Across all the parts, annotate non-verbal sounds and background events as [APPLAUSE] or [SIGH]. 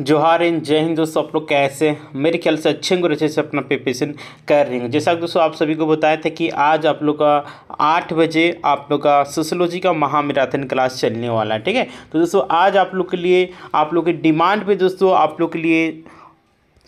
जोहार इन जय हिंद दोस्तों आप लोग कैसे मेरे ख्याल से अच्छे और अच्छे से अपना प्रिपरेशन कर रहे हैं जैसा दोस्तों आप सभी को बताया था कि आज आप लोग का आठ बजे आप लोग का सोशोलॉजी का महामैराथन क्लास चलने वाला है ठीक है तो दोस्तों आज आप लोग के लिए आप लोग की डिमांड पे दोस्तों आप लोग के लिए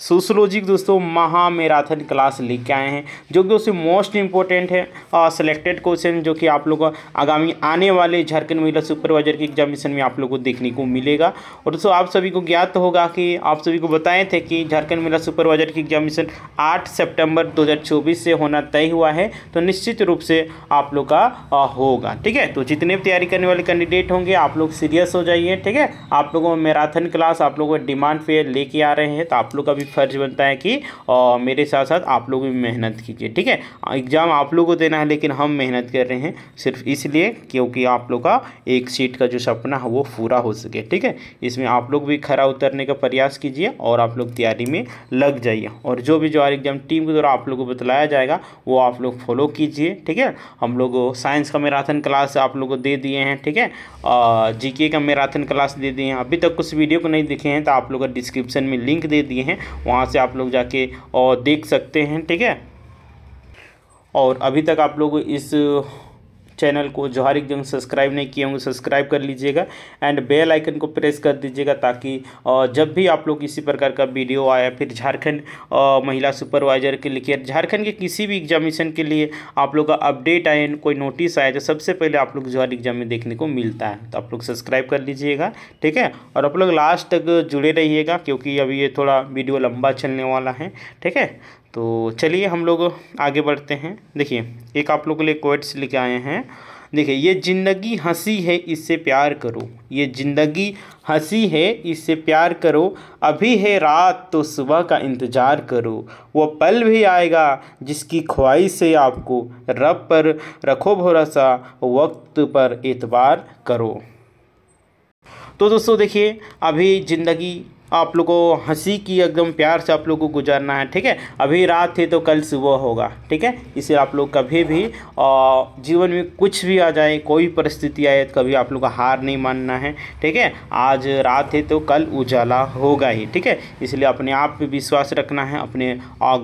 सोशोलॉजी दोस्तों महा मैराथन क्लास लेके आए हैं जो कि दोस्तों मोस्ट इंपॉर्टेंट है और सिलेक्टेड क्वेश्चन जो कि आप लोग आगामी आने वाले झारखंड महिला सुपरवाइजर के एग्जामिनेशन में आप लोग को देखने को मिलेगा और दोस्तों आप सभी को ज्ञात होगा कि आप सभी को बताए थे कि झारखंड महिला सुपरवाइजर की एग्जामिनेशन आठ सेप्टेम्बर दो से होना तय हुआ है तो निश्चित रूप से आप लोग का होगा ठीक है तो जितने भी तैयारी करने वाले कैंडिडेट होंगे आप लोग सीरियस हो जाइए ठीक है आप लोगों मैराथन क्लास आप लोगों डिमांड पे लेके आ रहे हैं तो आप लोग का भी फर्ज बनता है कि आ, मेरे साथ साथ आप लोग भी मेहनत कीजिए ठीक है एग्ज़ाम आप लोग को देना है लेकिन हम मेहनत कर रहे हैं सिर्फ इसलिए क्योंकि आप लोग का एक सीट का जो सपना है वो पूरा हो सके ठीक है इसमें आप लोग भी खरा उतरने का प्रयास कीजिए और आप लोग तैयारी में लग जाइए और जो भी जो आर एग्ज़ाम टीम के द्वारा आप लोग को बतलाया जाएगा वो आप लोग फॉलो कीजिए ठीक है हम लोग साइंस का मैराथन क्लास आप लोग को दे दिए हैं ठीक है जीके का मैराथन क्लास दे दिए हैं अभी तक कुछ वीडियो को नहीं देखे हैं तो आप लोग डिस्क्रिप्शन में लिंक दे दिए हैं वहाँ से आप लोग जाके और देख सकते हैं ठीक है और अभी तक आप लोग इस चैनल को जोहार एग्जाम सब्सक्राइब नहीं किए होंगे सब्सक्राइब कर लीजिएगा एंड बेल आइकन को प्रेस कर दीजिएगा ताकि जब भी आप लोग इसी प्रकार का वीडियो आया फिर झारखंड महिला सुपरवाइजर के लिखिए झारखंड के किसी भी एग्जामिशन के लिए आप लोग का अपडेट आए कोई नोटिस आए तो सबसे पहले आप लोग जोहार एग्जाम में देखने को मिलता है तो आप लोग सब्सक्राइब कर लीजिएगा ठीक है और आप लोग लास्ट तक जुड़े रहिएगा क्योंकि अभी ये थोड़ा वीडियो लंबा चलने वाला है ठीक है तो चलिए हम लोग आगे बढ़ते हैं देखिए एक आप लोग के लिए कोट्स लेके आए हैं देखिए ये ज़िंदगी हंसी है इससे प्यार करो ये ज़िंदगी हंसी है इससे प्यार करो अभी है रात तो सुबह का इंतज़ार करो वो पल भी आएगा जिसकी ख्वाहिश से आपको रब पर रखो भरोसा वक्त पर एतबार करो तो दोस्तों देखिए अभी ज़िंदगी आप लोग को हंसी की एकदम प्यार से आप लोग को गुजारना है ठीक है अभी रात है तो कल सुबह होगा ठीक है इसलिए आप लोग कभी भी जीवन में कुछ भी आ जाए कोई परिस्थिति आए तो कभी आप लोग का हार नहीं मानना है ठीक है आज रात है तो कल उजाला होगा ही ठीक है इसलिए अपने आप पर विश्वास रखना है अपने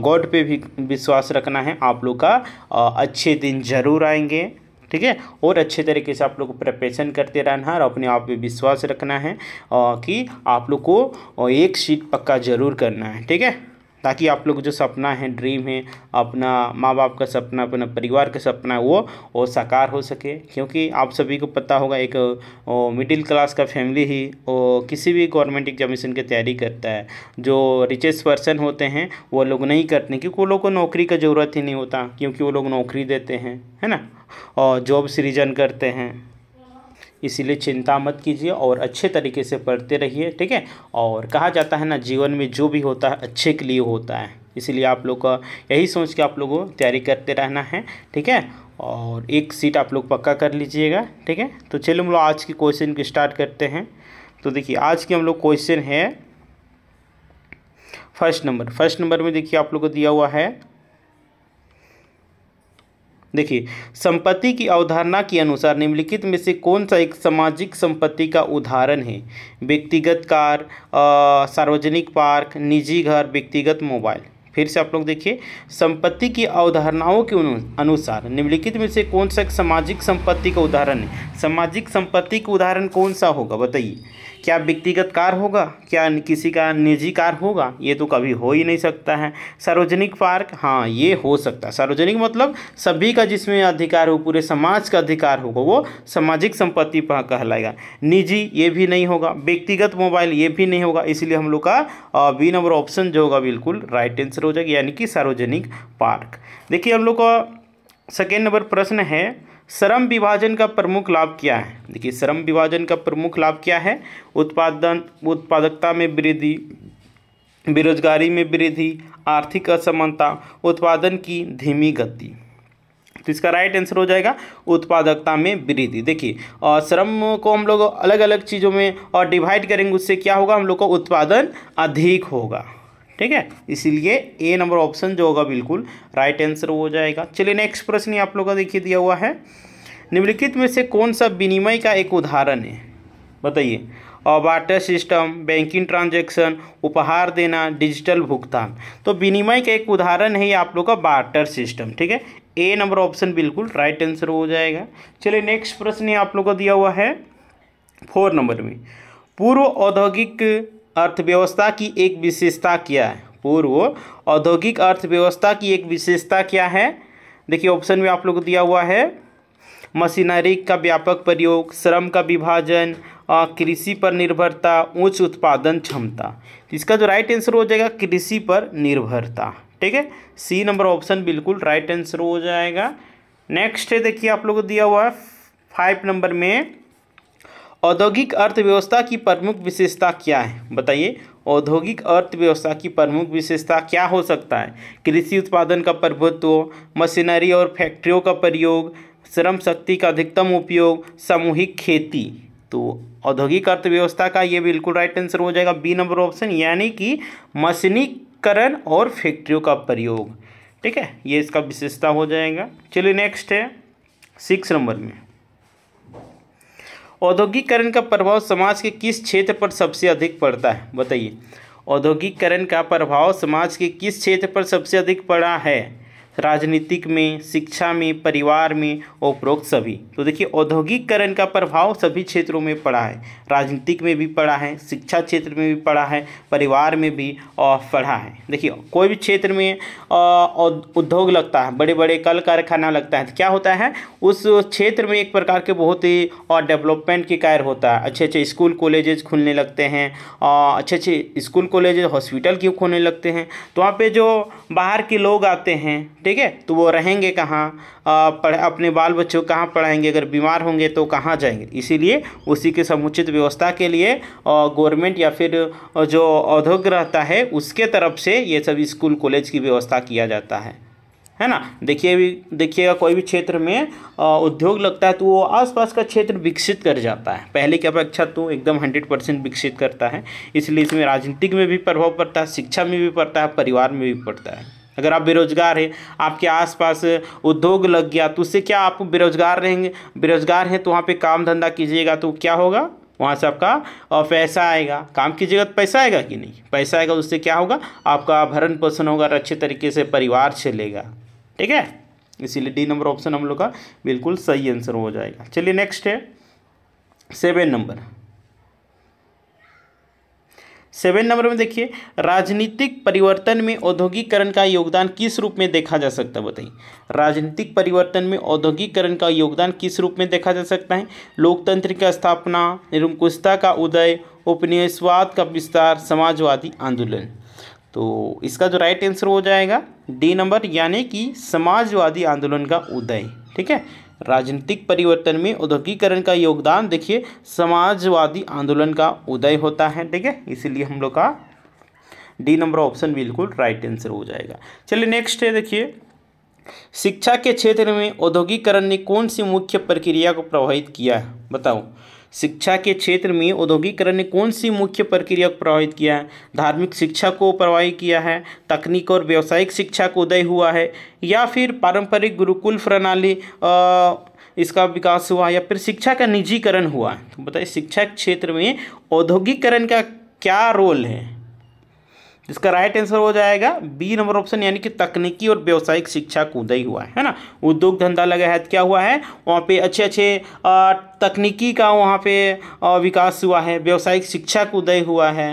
गॉड पर भी विश्वास रखना है आप लोग का अच्छे दिन ज़रूर आएंगे ठीक है और अच्छे तरीके से आप लोग को प्रिपरेशन करते रहना है और अपने आप में विश्वास रखना है कि आप लोग को एक सीट पक्का जरूर करना है ठीक है ताकि आप लोग जो सपना है ड्रीम है अपना माँ बाप का सपना अपना परिवार का सपना वो वो साकार हो सके क्योंकि आप सभी को पता होगा एक मिडिल क्लास का फैमिली ही वो किसी भी गवर्नमेंट एग्जामिनेशन की तैयारी करता है जो रिचेस्ट पर्सन होते हैं वो लोग नहीं करते क्योंकि वो लोग को नौकरी का ज़रूरत ही नहीं होता क्योंकि वो लोग नौकरी देते हैं है ना और जॉब सृजन करते हैं इसीलिए चिंता मत कीजिए और अच्छे तरीके से पढ़ते रहिए ठीक है और कहा जाता है ना जीवन में जो भी होता है अच्छे के लिए होता है इसीलिए आप लोग का यही सोच के आप लोगों को तैयारी करते रहना है ठीक है और एक सीट आप लोग पक्का कर लीजिएगा ठीक है तो चलो हम लोग आज की क्वेश्चन की स्टार्ट करते हैं तो देखिए आज की हम लोग क्वेश्चन है फर्स्ट नंबर फर्स्ट नंबर में देखिए आप लोग को दिया हुआ है देखिए संपत्ति की अवधारणा के अनुसार निम्नलिखित में से कौन सा एक सामाजिक संपत्ति का उदाहरण है व्यक्तिगत कार सार्वजनिक पार्क निजी घर व्यक्तिगत मोबाइल फिर से आप लोग देखिए संपत्ति की अवधारणाओं के अनुसार निम्नलिखित में से कौन सा एक सामाजिक संपत्ति का उदाहरण है सामाजिक संपत्ति का उदाहरण कौन सा होगा बताइए क्या व्यक्तिगत कार होगा क्या किसी का निजी कार होगा ये तो कभी हो ही नहीं सकता है सार्वजनिक पार्क हाँ ये हो सकता है सार्वजनिक मतलब सभी का जिसमें अधिकार हो पूरे समाज का अधिकार होगा वो सामाजिक संपत्ति कहलाएगा निजी ये भी नहीं होगा व्यक्तिगत मोबाइल ये भी नहीं होगा इसलिए हम लोग का बी नंबर ऑप्शन जो होगा बिल्कुल राइट आंसर हो जाएगा यानी कि सार्वजनिक पार्क देखिए हम लोग का सेकेंड नंबर प्रश्न है श्रम विभाजन का प्रमुख लाभ क्या है देखिए श्रम विभाजन का प्रमुख लाभ क्या है उत्पादन उत्पादकता में वृद्धि बेरोजगारी में वृद्धि आर्थिक असमानता उत्पादन की धीमी गति तो इसका राइट आंसर हो जाएगा उत्पादकता में वृद्धि देखिए और श्रम को हम लोग अलग अलग चीज़ों में और डिवाइड करेंगे उससे क्या होगा हम लोग का उत्पादन अधिक होगा ठीक है इसीलिए ए नंबर ऑप्शन जो होगा बिल्कुल राइट आंसर हो जाएगा चलिए नेक्स्ट प्रश्न आप लोग का देखिए दिया हुआ है निम्नलिखित में से कौन सा विनिमय का एक उदाहरण है बताइए और सिस्टम बैंकिंग ट्रांजैक्शन उपहार देना डिजिटल भुगतान तो विनिमय का एक उदाहरण है ये आप लोग का बाटर सिस्टम ठीक है ए नंबर ऑप्शन बिल्कुल राइट आंसर हो जाएगा चलिए नेक्स्ट प्रश्न आप लोग का दिया हुआ है फोर नंबर में पूर्व औद्योगिक अर्थव्यवस्था की एक विशेषता क्या है पूर्व औद्योगिक अर्थव्यवस्था की एक विशेषता क्या है देखिए ऑप्शन में आप लोग को दिया हुआ है मशीनरी का व्यापक प्रयोग श्रम का विभाजन कृषि पर निर्भरता उच्च उत्पादन क्षमता इसका जो राइट आंसर हो जाएगा कृषि पर निर्भरता ठीक है सी नंबर ऑप्शन बिल्कुल राइट आंसर हो जाएगा नेक्स्ट है देखिए आप लोग को दिया हुआ है फाइव नंबर में औद्योगिक अर्थव्यवस्था की प्रमुख विशेषता क्या है बताइए औद्योगिक अर्थव्यवस्था की प्रमुख विशेषता क्या हो सकता है कृषि उत्पादन का प्रभुत्व मशीनरी और फैक्ट्रियों का प्रयोग श्रम शक्ति का अधिकतम उपयोग सामूहिक खेती तो औद्योगिक अर्थव्यवस्था का ये बिल्कुल राइट आंसर हो जाएगा बी नंबर ऑप्शन यानी कि मशीनीकरण और फैक्ट्रियों का प्रयोग ठीक है ये इसका विशेषता हो जाएगा चलिए नेक्स्ट है सिक्स नंबर में औद्योगिकरण का प्रभाव समाज के किस क्षेत्र पर सबसे अधिक पड़ता है बताइए औद्योगिकरण का प्रभाव समाज के किस क्षेत्र पर सबसे अधिक पड़ा है राजनीतिक में शिक्षा में परिवार में उपरोक्त सभी तो देखिए औद्योगिकरण का प्रभाव सभी क्षेत्रों में पड़ा है राजनीतिक में भी पड़ा है शिक्षा क्षेत्र में भी पड़ा है परिवार में भी और पढ़ा है देखिए कोई भी क्षेत्र में उद्योग लगता है बड़े बड़े कल कारखाना लगता है तो क्या होता है उस क्षेत्र में एक प्रकार के बहुत ही और डेवलपमेंट के कार्य होता है अच्छे अच्छे स्कूल कॉलेजेस खुलने लगते हैं अच्छे अच्छे स्कूल कॉलेज हॉस्पिटल क्यों खोलने लगते हैं तो वहाँ पर जो बाहर के लोग आते हैं ठीक है तो वो रहेंगे कहाँ पढ़ अपने बाल बच्चों कहाँ पढ़ाएंगे अगर बीमार होंगे तो कहाँ जाएंगे इसीलिए उसी के समुचित व्यवस्था के लिए गवर्नमेंट या फिर जो औद्योग रहता है उसके तरफ से ये सब स्कूल कॉलेज की व्यवस्था किया जाता है है ना देखिए भी देखिएगा कोई भी क्षेत्र में उद्योग लगता है तो वो आसपास का क्षेत्र विकसित कर जाता है पहले की अपेक्षा तो एकदम हंड्रेड परसेंट विकसित करता है इसलिए इसमें राजनीतिक में भी प्रभाव पड़ता है शिक्षा में भी पड़ता है परिवार में भी पड़ता है अगर आप बेरोजगार हैं आपके आसपास उद्योग लग गया तो उससे क्या आप बेरोजगार रहेंगे बेरोजगार हैं तो वहाँ पे काम धंधा कीजिएगा तो क्या होगा वहाँ से आपका पैसा आएगा काम कीजिएगा तो पैसा आएगा कि नहीं पैसा आएगा तो उससे क्या होगा आपका भरण पोषण होगा और अच्छे तरीके से परिवार चलेगा ठीक है इसीलिए डी नंबर ऑप्शन हम लोग का बिल्कुल सही आंसर हो जाएगा चलिए नेक्स्ट है सेवन नंबर सेवन नंबर में देखिए राजनीतिक परिवर्तन में औद्योगिकरण का योगदान किस रूप में देखा जा सकता है बताइए राजनीतिक परिवर्तन में औद्योगिकरण का योगदान किस रूप में देखा जा सकता है लोकतंत्र की स्थापना निरंकुशता का उदय उपनिवेशवाद का विस्तार समाजवादी आंदोलन तो इसका जो राइट आंसर हो जाएगा डी नंबर यानी कि समाजवादी आंदोलन का उदय ठीक है राजनीतिक परिवर्तन में औद्योगिकरण का योगदान देखिए समाजवादी आंदोलन का उदय होता है ठीक है इसीलिए हम लोग का डी नंबर ऑप्शन बिल्कुल राइट आंसर हो जाएगा चलिए नेक्स्ट है देखिए शिक्षा के क्षेत्र में औद्योगिकरण ने कौन सी मुख्य प्रक्रिया को प्रभावित किया है बताओ शिक्षा के क्षेत्र में औद्योगिकरण ने कौन सी मुख्य प्रक्रिया को प्रभावित किया है धार्मिक शिक्षा को प्रभावित किया है तकनीक और व्यावसायिक शिक्षा को उदय हुआ है या फिर पारंपरिक गुरुकुल प्रणाली इसका विकास हुआ या फिर शिक्षा का निजीकरण हुआ तो बताइए शिक्षा क्षेत्र में औद्योगिकरण का क्या रोल है इसका राइट आंसर हो जाएगा बी नंबर ऑप्शन यानी कि तकनीकी और व्यवसायिक शिक्षा को उदय हुआ है ना उद्योग धंधा लगा है क्या हुआ है वहाँ पे अच्छे अच्छे तकनीकी का वहाँ पे विकास हुआ है व्यावसायिक शिक्षा को उदय हुआ है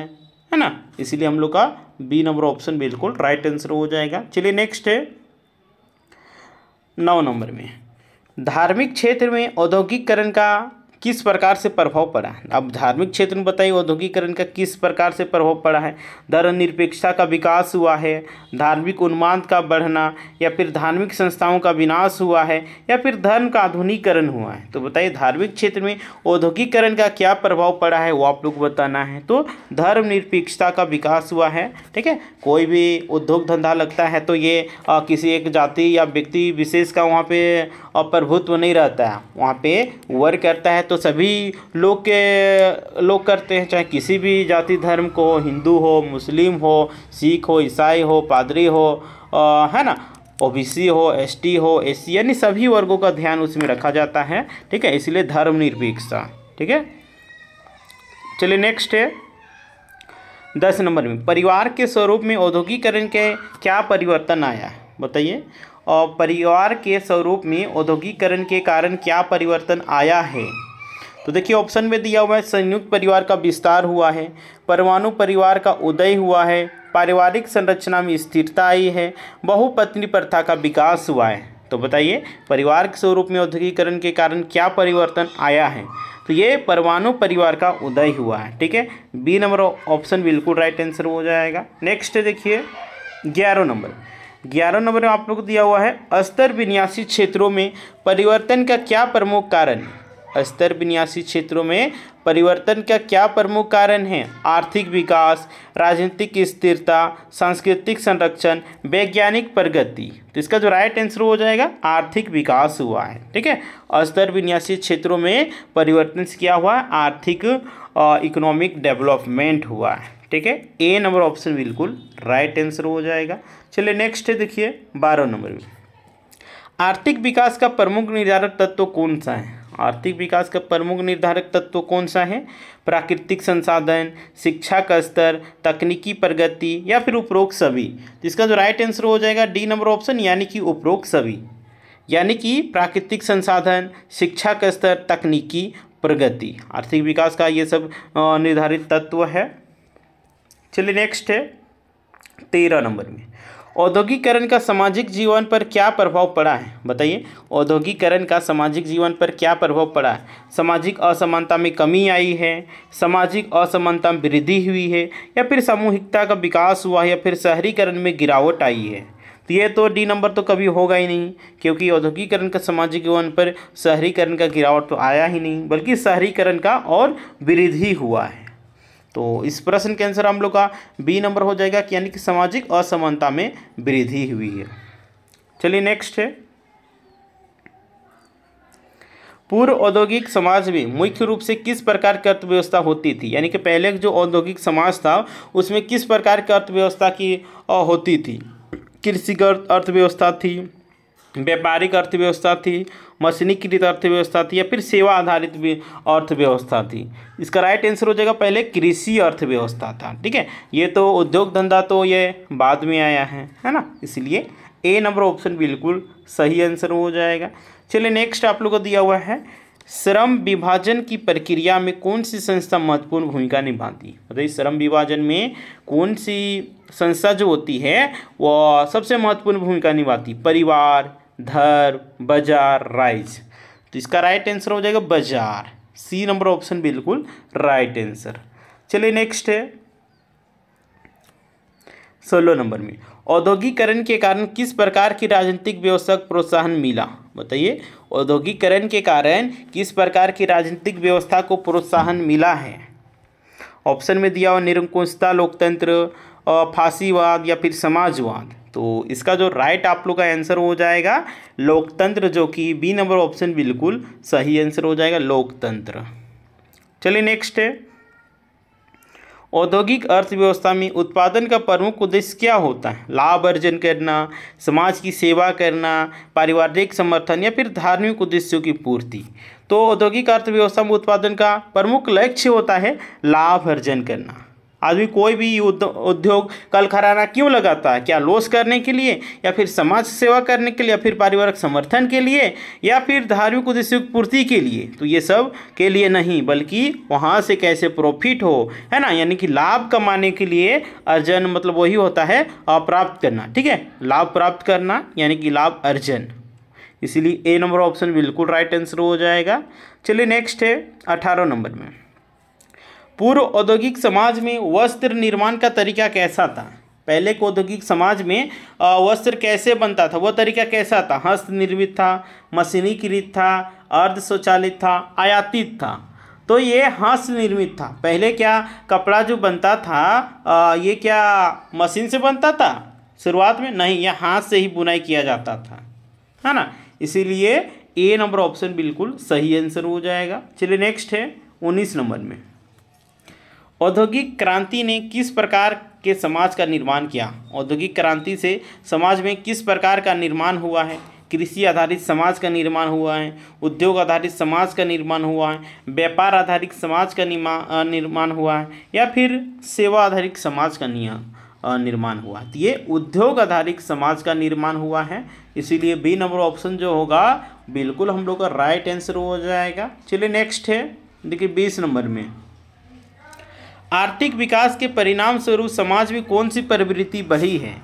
है ना इसीलिए हम लोग का बी नंबर ऑप्शन बिल्कुल राइट आंसर हो जाएगा चलिए नेक्स्ट है नौ नंबर में धार्मिक क्षेत्र में औद्योगिकरण का किस प्रकार से प्रभाव पड़ा है अब धार्मिक क्षेत्र में बताइए औद्योगिकरण का किस प्रकार से प्रभाव पड़ा है धर्मनिरपेक्षता का विकास हुआ है धार्मिक उन्माद का बढ़ना या फिर धार्मिक संस्थाओं का विनाश हुआ है या फिर धर्म का आधुनिकरण हुआ है तो बताइए धार्मिक क्षेत्र में औद्योगिकरण का क्या प्रभाव पड़ा है वो आप लोग बताना है तो धर्मनिरपेक्षता का विकास हुआ है ठीक है कोई भी उद्योग धंधा लगता है तो ये आ, किसी एक जाति या व्यक्ति विशेष का वहाँ पे प्रभुत्व नहीं रहता है वहाँ पे वर्क करता है तो सभी लोग के लोग करते हैं चाहे किसी भी जाति धर्म को हिंदू हो मुस्लिम हो सिख हो ईसाई हो पादरी हो आ, है ना ओबीसी हो एसटी हो एससी यानी सभी वर्गों का ध्यान उसमें रखा जाता है ठीक है इसलिए धर्मनिरपेक्षता ठीक है चलिए नेक्स्ट है दस नंबर में परिवार के स्वरूप में औद्योगिकरण के क्या परिवर्तन आया है बताइए और परिवार के स्वरूप में औद्योगिकरण के कारण क्या परिवर्तन आया है तो देखिए ऑप्शन में दिया हुआ है संयुक्त परिवार का विस्तार हुआ है परमाणु परिवार का उदय हुआ है पारिवारिक संरचना में स्थिरता आई है बहुपत्नी प्रथा का विकास हुआ है तो बताइए परिवार के स्वरूप में औद्योगिकरण के कारण क्या परिवर्तन आया है तो ये परमाणु परिवार का उदय हुआ है ठीक है बी नंबर ऑप्शन बिल्कुल राइट आंसर हो जाएगा नेक्स्ट देखिए ग्यारह नंबर ग्यारह नंबर में आप लोग को दिया हुआ है अस्तर विन्यासी क्षेत्रों में परिवर्तन का क्या प्रमुख कारण है स्तर विन्यासी क्षेत्रों में परिवर्तन का क्या प्रमुख कारण है आर्थिक विकास राजनीतिक स्थिरता सांस्कृतिक संरक्षण वैज्ञानिक प्रगति तो इसका जो राइट आंसर हो जाएगा आर्थिक विकास हुआ है ठीक है स्तर विन्यासी क्षेत्रों में परिवर्तन क्या हुआ है आर्थिक इकोनॉमिक डेवलपमेंट हुआ है ठीक है ए नंबर ऑप्शन बिल्कुल राइट आंसर हो जाएगा चलिए नेक्स्ट है देखिए बारह नंबर आर्थिक विकास का प्रमुख निर्धारक तत्व कौन सा है आर्थिक विकास का प्रमुख निर्धारक तत्व कौन सा है प्राकृतिक संसाधन शिक्षा का स्तर तकनीकी प्रगति या फिर उपरोक्त सभी इसका जो राइट आंसर हो जाएगा डी नंबर ऑप्शन यानी कि उपरोक्त सभी यानी कि प्राकृतिक संसाधन शिक्षा का स्तर तकनीकी प्रगति आर्थिक विकास का ये सब निर्धारित तत्व है चलिए नेक्स्ट है तेरह नंबर में औद्योगिकरण का सामाजिक जीवन पर क्या प्रभाव पड़ा है बताइए औद्योगिकरण का सामाजिक जीवन पर क्या प्रभाव पड़ा है सामाजिक असमानता में कमी आई है सामाजिक असमानता में वृद्धि हुई है या फिर सामूहिकता का विकास हुआ है या फिर शहरीकरण में गिरावट आई है तो ये तो डी नंबर तो कभी होगा ही नहीं क्योंकि औद्योगिकरण का सामाजिक जीवन पर शहरीकरण का गिरावट तो आया ही नहीं बल्कि शहरीकरण का और वृद्धि हुआ है तो इस प्रश्न के आंसर हम लोग का बी नंबर हो जाएगा कि यानी कि सामाजिक असमानता में वृद्धि हुई है चलिए नेक्स्ट है पूर्व औद्योगिक समाज में मुख्य रूप से किस प्रकार की अर्थव्यवस्था होती थी यानी कि पहले जो औद्योगिक समाज था उसमें किस प्रकार की अर्थव्यवस्था की होती थी कृषि अर्थव्यवस्था थी व्यापारिक अर्थव्यवस्था थी मशीनीकृत अर्थव्यवस्था थी या फिर सेवा आधारित अर्थव्यवस्था थी इसका राइट आंसर हो जाएगा पहले कृषि अर्थव्यवस्था था ठीक है ये तो उद्योग धंधा तो ये बाद में आया है है ना इसलिए ए नंबर ऑप्शन बिल्कुल सही आंसर हो जाएगा चलिए नेक्स्ट आप लोग को दिया हुआ है श्रम विभाजन की प्रक्रिया में कौन सी संस्था महत्वपूर्ण भूमिका निभाती है बताइए श्रम विभाजन में कौन सी संस्था जो होती है वह सबसे महत्वपूर्ण भूमिका निभाती परिवार धर बाजार राइज तो इसका राइट आंसर हो जाएगा बाजार सी नंबर ऑप्शन बिल्कुल राइट आंसर चलिए नेक्स्ट है सोलह नंबर में औद्योगिकरण के कारण किस प्रकार की राजनीतिक व्यवस्था को प्रोत्साहन मिला बताइए औद्योगिकरण के कारण किस प्रकार की राजनीतिक व्यवस्था को प्रोत्साहन मिला है ऑप्शन में दिया हुआ निरंकुशता लोकतंत्र फांसीवाद या फिर समाजवाद तो इसका जो राइट आप लोग का आंसर हो जाएगा लोकतंत्र जो कि बी नंबर ऑप्शन बिल्कुल सही आंसर हो जाएगा लोकतंत्र चलिए नेक्स्ट है औद्योगिक अर्थव्यवस्था में उत्पादन का प्रमुख उद्देश्य क्या होता है लाभ अर्जन करना समाज की सेवा करना पारिवारिक समर्थन या फिर धार्मिक उद्देश्यों की पूर्ति तो औद्योगिक अर्थव्यवस्था में उत्पादन का प्रमुख लक्ष्य होता है लाभ अर्जन करना आदमी कोई भी उद्योग कल खराना क्यों लगाता है क्या लोस करने के लिए या फिर समाज सेवा करने के लिए या फिर पारिवारिक समर्थन के लिए या फिर धार्मिक उद्देश्य पूर्ति के लिए तो ये सब के लिए नहीं बल्कि वहाँ से कैसे प्रॉफिट हो है ना यानी कि लाभ कमाने के लिए अर्जन मतलब वही होता है अप्राप्त करना ठीक है लाभ प्राप्त करना यानी कि लाभ अर्जन इसीलिए ए नंबर ऑप्शन बिल्कुल राइट आंसर हो जाएगा चलिए नेक्स्ट है अठारह नंबर में पूर्व औद्योगिक समाज में वस्त्र निर्माण का तरीका कैसा था पहले के औद्योगिक समाज में वस्त्र कैसे बनता था वह तरीका कैसा था हस्त निर्मित था मशीनीकृत था अर्ध स्वचालित था आयातित था तो ये हस्त निर्मित था पहले क्या कपड़ा जो बनता था आ, ये क्या मशीन से बनता था शुरुआत में नहीं यह हाथ से ही बुनाई किया जाता था है ना इसीलिए ए नंबर ऑप्शन बिल्कुल सही आंसर हो जाएगा चलिए नेक्स्ट है उन्नीस नंबर में औद्योगिक क्रांति ने किस प्रकार के समाज का निर्माण किया औद्योगिक क्रांति से समाज में किस प्रकार का निर्माण हुआ है कृषि आधारित समाज का निर्माण हुआ है उद्योग आधारित समाज का निर्माण हुआ है व्यापार आधारित समाज का निर्माण हुआ है या फिर सेवा आधारित समाज का निर्माण हुआ है तो ये उद्योग आधारित समाज का निर्माण हुआ है इसीलिए बी नंबर ऑप्शन जो होगा बिल्कुल हम लोग का राइट आंसर हो जाएगा चलिए नेक्स्ट है देखिए बीस नंबर में आर्थिक विकास के परिणाम स्वरूप समाज में कौन सी प्रवृत्ति बढ़ी है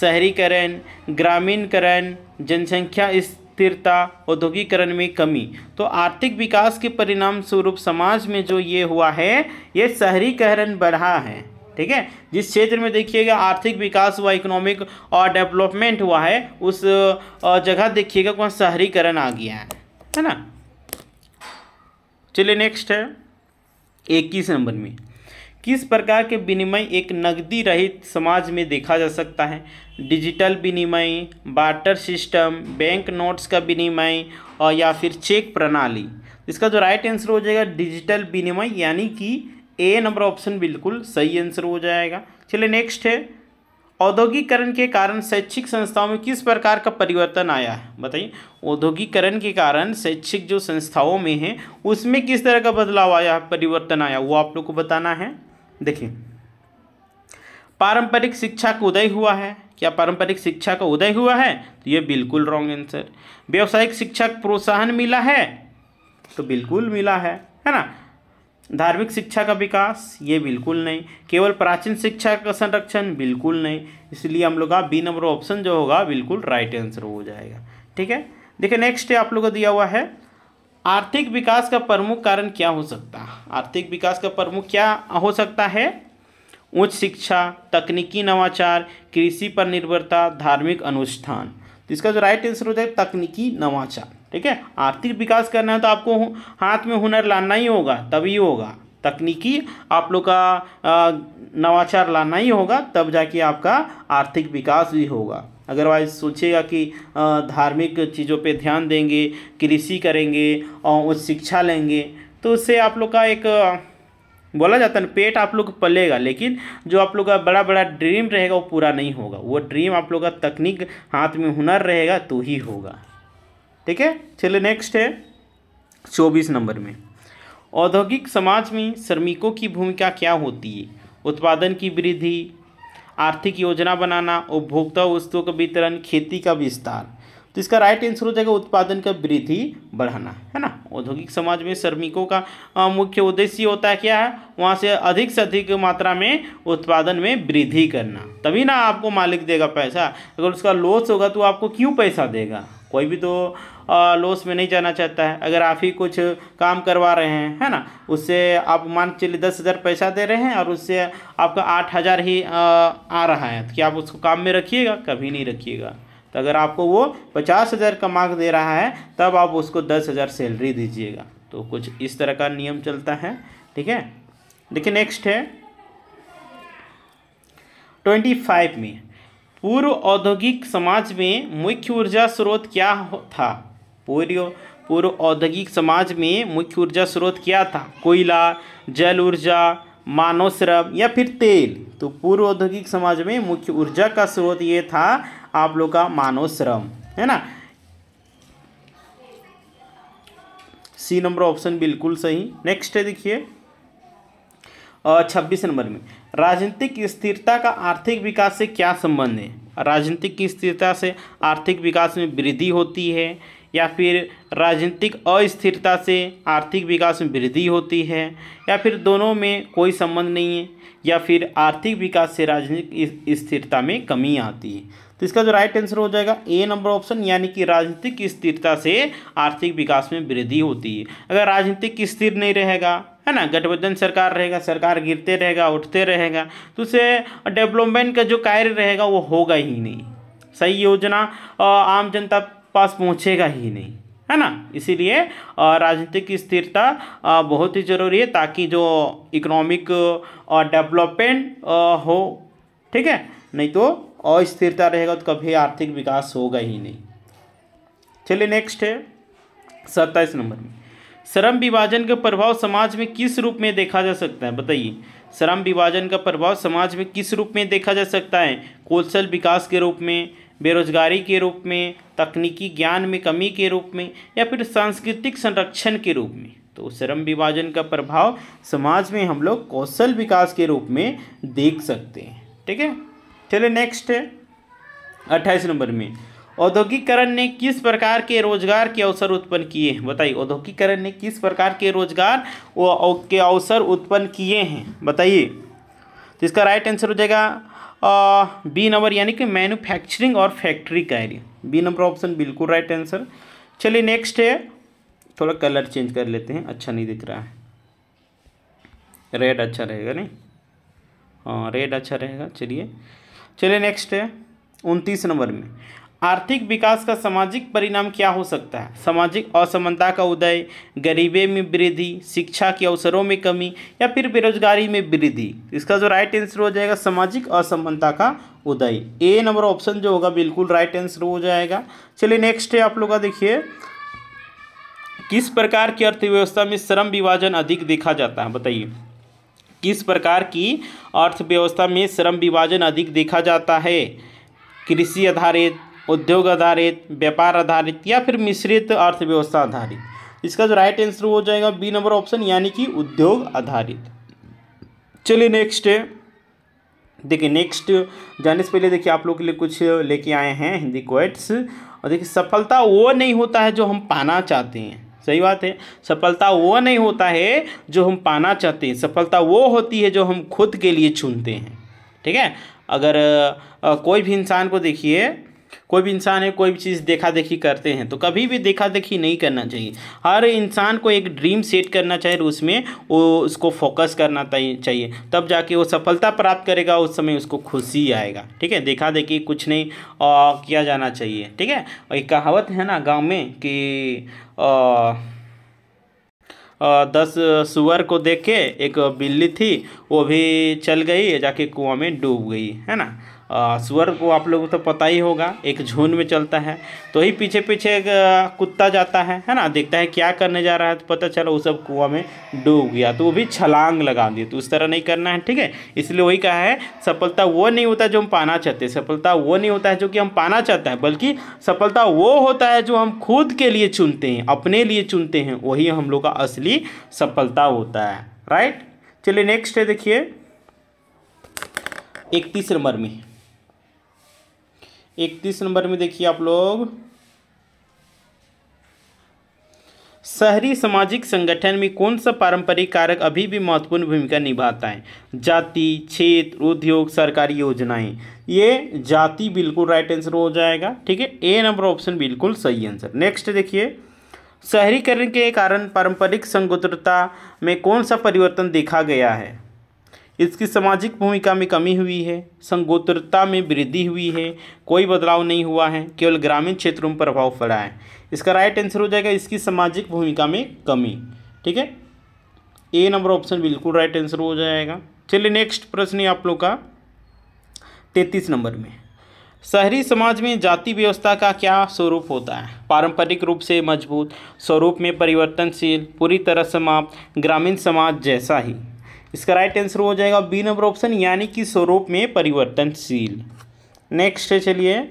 शहरीकरण ग्रामीणकरण जनसंख्या स्थिरता औद्योगिकरण में कमी तो आर्थिक विकास के परिणाम स्वरूप समाज में जो ये हुआ है ये शहरीकरण बढ़ा है ठीक है जिस क्षेत्र में देखिएगा आर्थिक विकास हुआ इकोनॉमिक और डेवलपमेंट हुआ है उस जगह देखिएगा कौन शहरीकरण आ गया है है ना चलिए नेक्स्ट है इक्कीस नंबर में किस प्रकार के विनिमय एक नकदी रहित समाज में देखा जा सकता है डिजिटल विनिमय बाटर सिस्टम बैंक नोट्स का विनिमय और या फिर चेक प्रणाली इसका जो राइट आंसर हो जाएगा डिजिटल विनिमय यानी कि ए नंबर ऑप्शन बिल्कुल सही आंसर हो जाएगा चलिए नेक्स्ट है औद्योगिकरण के कारण शैक्षिक संस्थाओं में किस प्रकार का परिवर्तन आया है बताइए औद्योगिकरण के कारण शैक्षिक जो संस्थाओं में है उसमें किस तरह का बदलाव आया है परिवर्तन आया वो आप लोग को बताना है देखिए पारंपरिक शिक्षा का उदय हुआ है क्या पारंपरिक शिक्षा का उदय हुआ है तो ये बिल्कुल रॉन्ग आंसर व्यावसायिक शिक्षा प्रोत्साहन मिला है तो बिल्कुल मिला है है ना धार्मिक शिक्षा का विकास ये बिल्कुल नहीं केवल प्राचीन शिक्षा का संरक्षण बिल्कुल नहीं इसलिए हम लोग का बी नंबर ऑप्शन जो होगा बिल्कुल राइट आंसर हो जाएगा ठीक है देखिए नेक्स्ट आप लोग को दिया हुआ है आर्थिक विकास का प्रमुख कारण क्या हो सकता आर्थिक विकास का प्रमुख क्या हो सकता है उच्च शिक्षा तकनीकी नवाचार कृषि पर निर्भरता धार्मिक अनुष्ठान तो इसका जो राइट आंसर होता है तकनीकी नवाचार ठीक है आर्थिक विकास करना है तो आपको हाथ में हुनर लाना ही होगा तभी होगा तकनीकी आप लोग का नवाचार लाना ही होगा तब जाके आपका आर्थिक विकास भी होगा अदरवाइज सोचेगा कि धार्मिक चीज़ों पे ध्यान देंगे कृषि करेंगे और शिक्षा लेंगे तो उससे आप लोग का एक बोला जाता है पेट आप लोग पलेगा लेकिन जो आप लोग का बड़ा बड़ा ड्रीम रहेगा वो पूरा नहीं होगा वो ड्रीम आप लोग का तकनीक हाथ में हुनर रहेगा तो ही होगा ठीक है चलिए नेक्स्ट है चौबीस नंबर में औद्योगिक समाज में श्रमिकों की भूमिका क्या होती है उत्पादन की वृद्धि आर्थिक योजना बनाना उपभोक्ता वस्तुओं का वितरण खेती का विस्तार तो इसका राइट आंसर हो जाएगा उत्पादन का वृद्धि बढ़ाना है ना औद्योगिक समाज में श्रमिकों का मुख्य उद्देश्य होता है क्या है वहाँ से अधिक से अधिक मात्रा में उत्पादन में वृद्धि करना तभी ना आपको मालिक देगा पैसा अगर उसका लॉस होगा तो आपको क्यों पैसा देगा कोई भी तो लॉस में नहीं जाना चाहता है अगर आप ही कुछ काम करवा रहे हैं है ना उससे आप मान चलिए दस हज़ार पैसा दे रहे हैं और उससे आपका आठ हज़ार ही आ, आ रहा है तो क्या आप उसको काम में रखिएगा कभी नहीं रखिएगा तो अगर आपको वो पचास हज़ार का मार्क दे रहा है तब आप उसको दस हज़ार सैलरी दीजिएगा तो कुछ इस तरह का नियम चलता है ठीक है देखिए नेक्स्ट है ट्वेंटी फाइव में पूर्व औद्योगिक समाज में मुख्य ऊर्जा स्रोत क्या था पूर्व पूर्व औद्योगिक समाज में मुख्य ऊर्जा स्रोत क्या था कोयला जल ऊर्जा मानव श्रम या फिर तेल तो पूर्व औद्योगिक समाज में मुख्य ऊर्जा का स्रोत ये था आप लोग का मानव श्रम है ना सी नंबर ऑप्शन बिल्कुल सही नेक्स्ट है देखिए छब्बीस नंबर में राजनीतिक स्थिरता का आर्थिक विकास से क्या संबंध है राजनीतिक स्थिरता से आर्थिक विकास में वृद्धि होती है या फिर राजनीतिक अस्थिरता से आर्थिक विकास में वृद्धि होती है या फिर दोनों में कोई संबंध नहीं है या फिर आर्थिक विकास से राजनीतिक स्थिरता में कमी आती है तो इसका जो राइट आंसर हो जाएगा ए नंबर ऑप्शन यानी कि राजनीतिक स्थिरता से आर्थिक विकास में वृद्धि होती है अगर राजनीतिक स्थिर नहीं रहेगा है ना गठबंधन सरकार रहेगा सरकार गिरते रहेगा उठते रहेगा तो उसे डेवलपमेंट का जो कार्य रहेगा वो होगा ही नहीं सही योजना आम जनता पास पहुँचेगा ही नहीं है ना इसीलिए राजनीतिक स्थिरता बहुत ही ज़रूरी है ताकि जो इकोनॉमिक डेवलपमेंट हो ठीक है नहीं तो अस्थिरता रहेगा तो कभी आर्थिक विकास होगा ही नहीं चलिए नेक्स्ट है सत्ताईस नंबर में श्रम विभाजन का प्रभाव समाज में किस रूप में देखा जा सकता है बताइए श्रम विभाजन का प्रभाव समाज में किस रूप में देखा जा सकता है कौशल विकास के रूप में बेरोजगारी के रूप में तकनीकी ज्ञान में कमी के रूप में या फिर सांस्कृतिक संरक्षण के रूप में तो श्रम विभाजन का प्रभाव समाज में हम लोग कौशल विकास के रूप में देख सकते हैं ठीक है चलिए नेक्स्ट है अट्ठाईस नंबर में औद्योगिकरण ने किस प्रकार के रोजगार के अवसर उत्पन्न किए हैं बताइए औद्योगिकरण ने किस प्रकार के रोजगार के अवसर उत्पन्न किए हैं बताइए तो इसका राइट आंसर हो जाएगा बी नंबर यानी कि मैन्युफैक्चरिंग और फैक्ट्री का एरिया बी नंबर ऑप्शन बिल्कुल राइट आंसर चलिए नेक्स्ट है थोड़ा कलर चेंज कर लेते हैं अच्छा नहीं दिख रहा है रेड अच्छा रहेगा नहीं हाँ रेड अच्छा रहेगा चलिए चलिए नेक्स्ट है उनतीस नंबर में आर्थिक विकास का सामाजिक परिणाम क्या हो सकता है सामाजिक असमानता का उदय गरीबी में वृद्धि शिक्षा के अवसरों में कमी या फिर बेरोजगारी में वृद्धि इसका जो राइट आंसर हो जाएगा सामाजिक असमानता का उदय ए नंबर ऑप्शन जो होगा बिल्कुल राइट आंसर हो जाएगा चलिए नेक्स्ट है आप लोग का देखिए किस प्रकार की अर्थव्यवस्था में श्रम विभाजन अधिक देखा जाता है बताइए किस प्रकार की अर्थव्यवस्था में श्रम विभाजन अधिक देखा जाता है कृषि आधारित उद्योग आधारित व्यापार आधारित या फिर मिश्रित अर्थव्यवस्था आधारित इसका जो राइट आंसर हो जाएगा बी नंबर ऑप्शन यानी कि उद्योग आधारित चलिए नेक्स्ट देखिए नेक्स्ट जाने से पहले देखिए आप लोग के लिए कुछ लेके आए हैं हिंदी क्वेट्स और देखिए सफलता वो नहीं होता है जो हम पाना चाहते हैं सही बात है सफलता वो नहीं होता है जो हम पाना चाहते हैं सफलता वो होती है जो हम खुद के लिए चुनते हैं ठीक है अगर आ, कोई भी इंसान को देखिए कोई भी इंसान है कोई भी चीज़ देखा देखी करते हैं तो कभी भी देखा देखी नहीं करना चाहिए हर इंसान को एक ड्रीम सेट करना चाहिए उसमें वो उसको फोकस करना चाहिए तब जाके वो सफलता प्राप्त करेगा उस समय उसको खुशी आएगा ठीक है देखा देखी कुछ नहीं आ, किया जाना चाहिए ठीक है और एक कहावत है ना गाँव में कि आ, दस सुअर को देख के एक बिल्ली थी वो भी चल गई जाके कुआं में डूब गई है ना सुअर को आप लोगों को तो पता ही होगा एक झुंड में चलता है तो ही पीछे पीछे एक कुत्ता जाता है है ना देखता है क्या करने जा रहा है तो पता चला वो सब कुआं में डूब गया तो वो भी छलांग लगा दिए तो उस तरह नहीं करना है ठीक है इसलिए वही कहा है सफलता वो नहीं होता जो हम पाना चाहते सफलता वो नहीं होता है जो कि हम पाना चाहते हैं बल्कि सफलता वो होता है जो हम खुद के लिए चुनते हैं अपने लिए चुनते हैं वही हम लोग का असली सफलता होता है राइट चलिए नेक्स्ट है देखिए इकतीस नंबर में इकतीस नंबर में देखिए आप लोग शहरी सामाजिक संगठन में कौन सा पारंपरिक कारक अभी भी महत्वपूर्ण भूमिका निभाता है जाति क्षेत्र उद्योग सरकारी योजनाएं ये जाति बिल्कुल राइट आंसर हो जाएगा ठीक है ए नंबर ऑप्शन बिल्कुल सही आंसर नेक्स्ट देखिए शहरीकरण के कारण पारंपरिक संगोत्रता में कौन सा परिवर्तन देखा गया है इसकी सामाजिक भूमिका में कमी हुई है संगोत्रता में वृद्धि हुई है कोई बदलाव नहीं हुआ है केवल ग्रामीण क्षेत्रों में प्रभाव पड़ा है इसका राइट आंसर हो जाएगा इसकी सामाजिक भूमिका में कमी ठीक है ए नंबर ऑप्शन बिल्कुल राइट आंसर हो जाएगा चलिए नेक्स्ट प्रश्न है आप लोग का तैतीस नंबर में शहरी समाज में जाति व्यवस्था का क्या स्वरूप होता है पारंपरिक रूप से मजबूत स्वरूप में परिवर्तनशील पूरी तरह समाप्त ग्रामीण समाज जैसा ही इसका राइट आंसर हो जाएगा बी नंबर ऑप्शन यानी कि स्वरूप में परिवर्तनशील नेक्स्ट है चलिए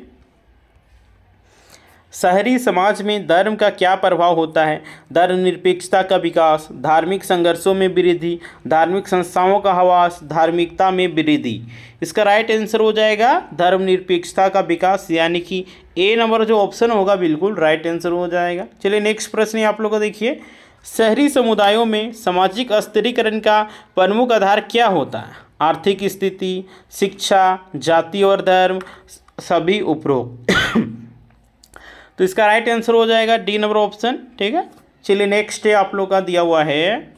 शहरी समाज में धर्म का क्या प्रभाव होता है धर्मनिरपेक्षता का विकास धार्मिक संघर्षों में वृद्धि धार्मिक संस्थाओं का हवास धार्मिकता में वृद्धि इसका राइट आंसर हो जाएगा धर्मनिरपेक्षता का विकास यानी कि ए नंबर जो ऑप्शन होगा बिल्कुल राइट आंसर हो जाएगा चलिए नेक्स्ट प्रश्न आप लोग को देखिए शहरी समुदायों में सामाजिक स्थिरीकरण का प्रमुख आधार क्या होता है आर्थिक स्थिति शिक्षा जाति और धर्म सभी उपरोक्त [COUGHS] तो इसका राइट आंसर हो जाएगा डी नंबर ऑप्शन ठीक है चलिए नेक्स्ट आप लोग का दिया हुआ है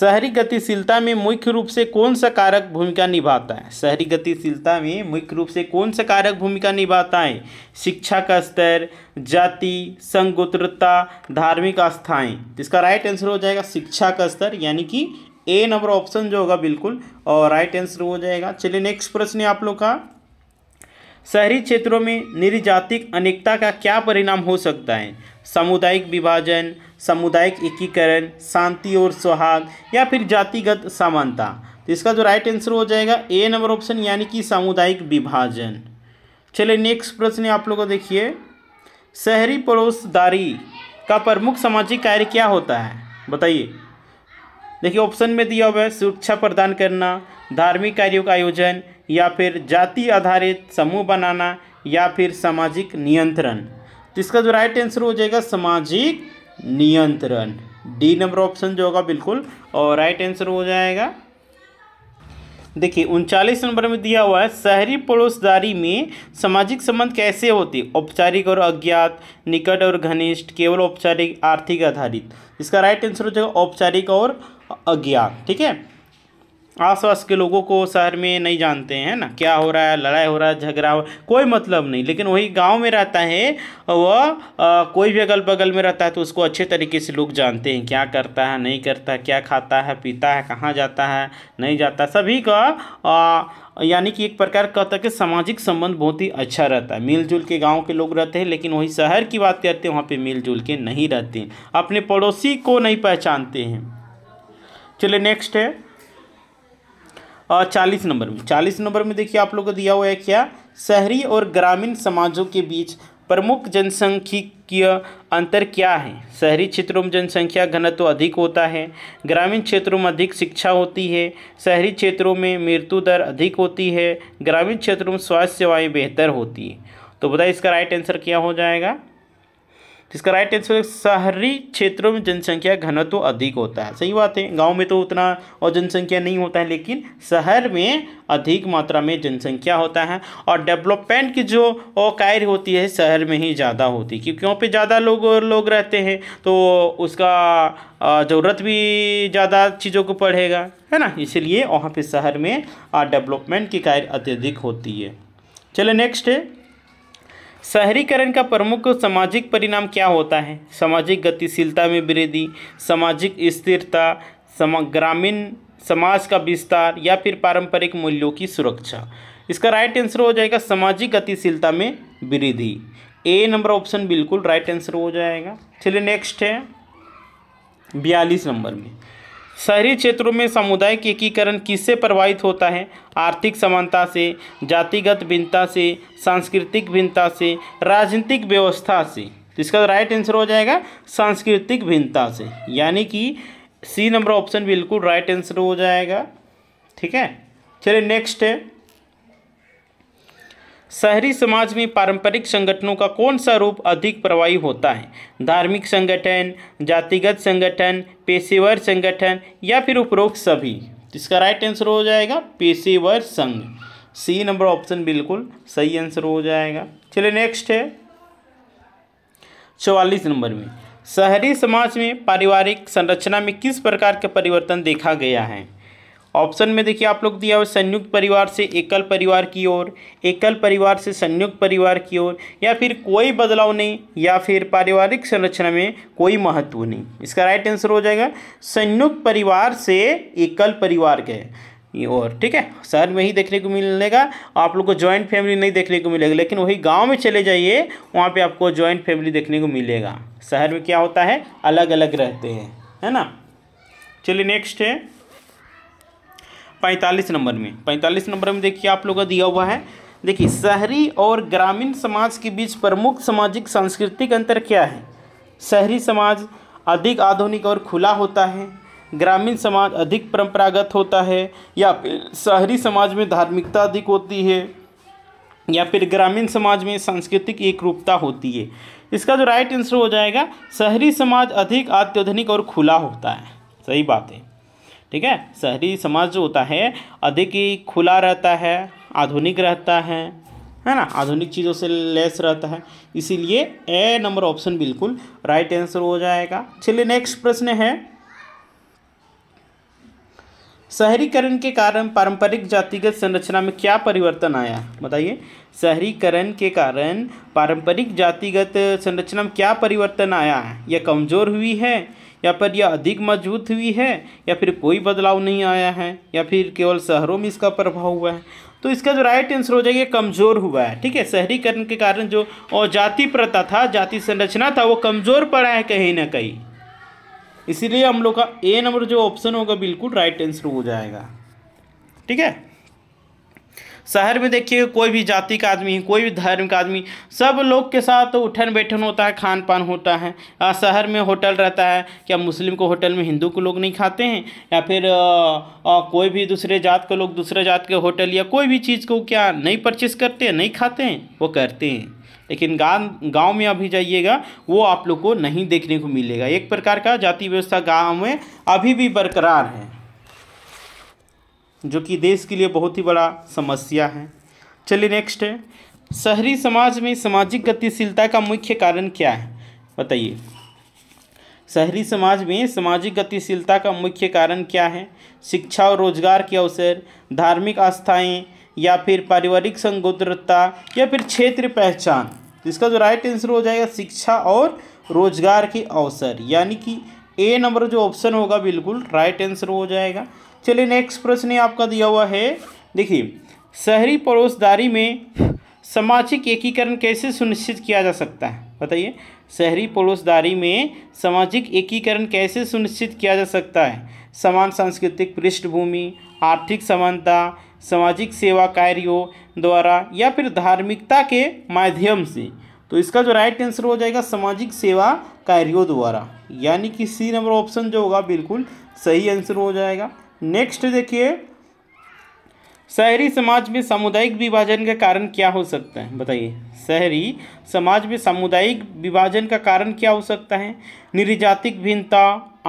शहरी गतिशीलता में मुख्य रूप से कौन सा कारक भूमिका निभाता है शहरी गतिशीलता में मुख्य रूप से कौन सा कारक भूमिका निभाता है शिक्षा का स्तर जाति संगोत्रता धार्मिक आस्थाएं इसका राइट आंसर हो जाएगा शिक्षा का स्तर यानी कि ए नंबर ऑप्शन जो होगा बिल्कुल और राइट आंसर हो जाएगा चलिए नेक्स्ट प्रश्न है आप लोग का शहरी क्षेत्रों में निर्जातिक अनेकता का क्या परिणाम हो सकता है सामुदायिक विभाजन सामुदायिक एकीकरण शांति और सौहार्द या फिर जातिगत समानता तो इसका जो राइट आंसर हो जाएगा ए नंबर ऑप्शन यानी कि सामुदायिक विभाजन चलिए नेक्स्ट प्रश्न आप लोगों को देखिए शहरी पड़ोसदारी का प्रमुख सामाजिक कार्य क्या होता है बताइए देखिए ऑप्शन में दिया हुआ है सुरक्षा प्रदान करना धार्मिक कार्यों का आयोजन या फिर जाति आधारित समूह बनाना या फिर सामाजिक नियंत्रण तो इसका जो राइट आंसर हो जाएगा सामाजिक नियंत्रण डी नंबर ऑप्शन जो होगा बिल्कुल और राइट आंसर हो जाएगा देखिए उनचालीस नंबर में दिया हुआ है शहरी पड़ोसदारी में सामाजिक संबंध कैसे होते औपचारिक और अज्ञात निकट और घनिष्ठ केवल औपचारिक आर्थिक आधारित इसका राइट आंसर हो जाएगा औपचारिक और अज्ञात ठीक है आसपास के लोगों को शहर में नहीं जानते हैं ना क्या हो रहा है लड़ाई हो रहा है झगड़ा हो कोई मतलब नहीं लेकिन वही गांव में रहता है वह कोई भी अगल बगल में रहता है तो उसको अच्छे तरीके से लोग जानते हैं क्या करता है नहीं करता है क्या खाता है पीता है कहाँ जाता है नहीं जाता सभी का यानी कि एक प्रकार कहता है कि सामाजिक संबंध बहुत ही अच्छा रहता है मिलजुल के गांव के लोग रहते हैं लेकिन वही शहर की बात करते हैं वहाँ पे मिलजुल के नहीं रहते हैं अपने पड़ोसी को नहीं पहचानते हैं चलिए नेक्स्ट है चालीस नंबर में चालीस नंबर में देखिए आप लोगों को दिया हुआ है क्या शहरी और ग्रामीण समाजों के बीच प्रमुख जनसंख्यीय अंतर क्या है शहरी क्षेत्रों में जनसंख्या घनत्व अधिक होता है ग्रामीण क्षेत्रों में अधिक शिक्षा होती है शहरी क्षेत्रों में मृत्यु दर अधिक होती है ग्रामीण क्षेत्रों में स्वास्थ्य सेवाएँ बेहतर होती है तो बताइए इसका राइट आंसर क्या हो जाएगा जिसका राइट आंसर शहरी क्षेत्रों में जनसंख्या घनत्व अधिक होता है सही बात है गाँव में तो उतना और जनसंख्या नहीं होता है लेकिन शहर में अधिक मात्रा में जनसंख्या होता है और डेवलपमेंट की जो कार्य होती है शहर में ही ज़्यादा होती है क्योंकि वहाँ पर ज़्यादा लोग लोग रहते हैं तो उसका ज़रूरत भी ज़्यादा चीज़ों को पड़ेगा है ना इसीलिए वहाँ पे शहर में डेवलपमेंट की कार्य अत्यधिक होती है चले नेक्स्ट है शहरीकरण का प्रमुख सामाजिक परिणाम क्या होता है सामाजिक गतिशीलता में वृद्धि सामाजिक स्थिरता समा ग्रामीण समाज का विस्तार या फिर पारंपरिक मूल्यों की सुरक्षा इसका राइट आंसर हो जाएगा सामाजिक गतिशीलता में वृद्धि ए नंबर ऑप्शन बिल्कुल राइट आंसर हो जाएगा चलिए नेक्स्ट है बयालीस नंबर में शहरी क्षेत्रों में समुदाय के एकीकरण किससे प्रभावित होता है आर्थिक समानता से जातिगत भिन्नता से सांस्कृतिक भिन्नता से राजनीतिक व्यवस्था से तो इसका राइट आंसर हो जाएगा सांस्कृतिक भिन्नता से यानी कि सी नंबर ऑप्शन बिल्कुल राइट आंसर हो जाएगा ठीक है चलिए नेक्स्ट है शहरी समाज में पारंपरिक संगठनों का कौन सा रूप अधिक प्रवाही होता है धार्मिक संगठन जातिगत संगठन पेशेवर संगठन या फिर उपरोक्त सभी इसका राइट आंसर हो जाएगा पेशेवर संघ सी नंबर ऑप्शन बिल्कुल सही आंसर हो जाएगा चलिए नेक्स्ट है चौवालीस नंबर में शहरी समाज में पारिवारिक संरचना में किस प्रकार का परिवर्तन देखा गया है ऑप्शन में देखिए आप लोग दिया हुआ संयुक्त परिवार से एकल परिवार की ओर एकल परिवार से संयुक्त परिवार की ओर या फिर कोई बदलाव नहीं या फिर पारिवारिक संरचना में कोई महत्व नहीं इसका राइट आंसर हो जाएगा संयुक्त परिवार से एकल परिवार के और ठीक है शहर में ही देखने को मिलेगा आप लोग को ज्वाइंट फैमिली नहीं देखने को मिलेगा लेकिन वही गांव में चले जाइए वहाँ पे आपको ज्वाइंट फैमिली देखने को मिलेगा शहर में क्या होता है अलग अलग रहते हैं है ना चलिए नेक्स्ट है पैंतालीस नंबर में पैंतालीस नंबर में देखिए आप लोगों का दिया हुआ है देखिए शहरी और ग्रामीण समाज के बीच प्रमुख सामाजिक सांस्कृतिक अंतर क्या है शहरी समाज अधिक आधुनिक और खुला होता है ग्रामीण समाज अधिक परंपरागत होता है या शहरी समाज में धार्मिकता अधिक होती है या फिर ग्रामीण समाज में सांस्कृतिक एकरूपता होती है इसका जो राइट आंसर हो जाएगा शहरी समाज अधिक अत्याधुनिक और खुला होता है सही बात है ठीक है शहरी समाज जो होता है अधिक ही खुला रहता है आधुनिक रहता है है ना आधुनिक चीज़ों से लेस रहता है इसीलिए ए नंबर ऑप्शन बिल्कुल राइट आंसर हो जाएगा चलिए नेक्स्ट प्रश्न है शहरीकरण के कारण पारंपरिक जातिगत संरचना में क्या परिवर्तन आया बताइए शहरीकरण के कारण पारंपरिक जातिगत संरचना में क्या परिवर्तन आया है यह कमज़ोर हुई है या पर यह अधिक मजबूत हुई है या फिर कोई बदलाव नहीं आया है या फिर केवल शहरों में इसका प्रभाव हुआ है तो इसका जो राइट आंसर हो जाएगा कमज़ोर हुआ है ठीक है शहरीकरण के कारण जो और जाति प्रथा था जाति संरचना था वो कमज़ोर पड़ा है कहीं ना कहीं इसीलिए हम लोग का ए नंबर जो ऑप्शन होगा बिल्कुल राइट आंसर हो जाएगा ठीक है शहर में देखिए कोई भी जाति का आदमी कोई भी धर्म का आदमी सब लोग के साथ उठन बैठन होता है खान पान होता है आ, शहर में होटल रहता है क्या मुस्लिम को होटल में हिंदू को लोग नहीं खाते हैं या फिर आ, आ, कोई भी दूसरे जात के लोग दूसरे जात के होटल या कोई भी चीज़ को क्या नहीं परचेस करते हैं नहीं खाते हैं वो करते हैं लेकिन गांव गांव में अभी जाइएगा वो आप लोग को नहीं देखने को मिलेगा एक प्रकार का जाति व्यवस्था गांव में अभी भी बरकरार है जो कि देश के लिए बहुत ही बड़ा समस्या है चलिए नेक्स्ट है शहरी समाज में सामाजिक गतिशीलता का मुख्य कारण क्या है बताइए शहरी समाज में सामाजिक गतिशीलता का मुख्य कारण क्या है शिक्षा और रोजगार के अवसर धार्मिक आस्थाएं या फिर पारिवारिक संगोत्रता या फिर क्षेत्र पहचान इसका जो राइट आंसर हो जाएगा शिक्षा और रोजगार के अवसर यानी कि ए नंबर जो ऑप्शन होगा बिल्कुल राइट आंसर हो जाएगा चलिए नेक्स्ट प्रश्न आपका दिया हुआ है देखिए शहरी पड़ोसदारी में सामाजिक एकीकरण कैसे सुनिश्चित किया जा सकता है बताइए शहरी पड़ोसदारी में सामाजिक एकीकरण कैसे सुनिश्चित किया जा सकता है समान सांस्कृतिक पृष्ठभूमि आर्थिक समानता सामाजिक सेवा कार्यों द्वारा या फिर धार्मिकता के माध्यम से तो इसका जो राइट आंसर हो जाएगा सामाजिक सेवा कार्यों द्वारा यानी कि सी नंबर ऑप्शन जो होगा बिल्कुल सही आंसर हो जाएगा नेक्स्ट देखिए शहरी समाज में सामुदायिक विभाजन का कारण क्या हो सकता है बताइए शहरी समाज में सामुदायिक विभाजन का कारण क्या हो सकता है निर्जातिक भिन्नता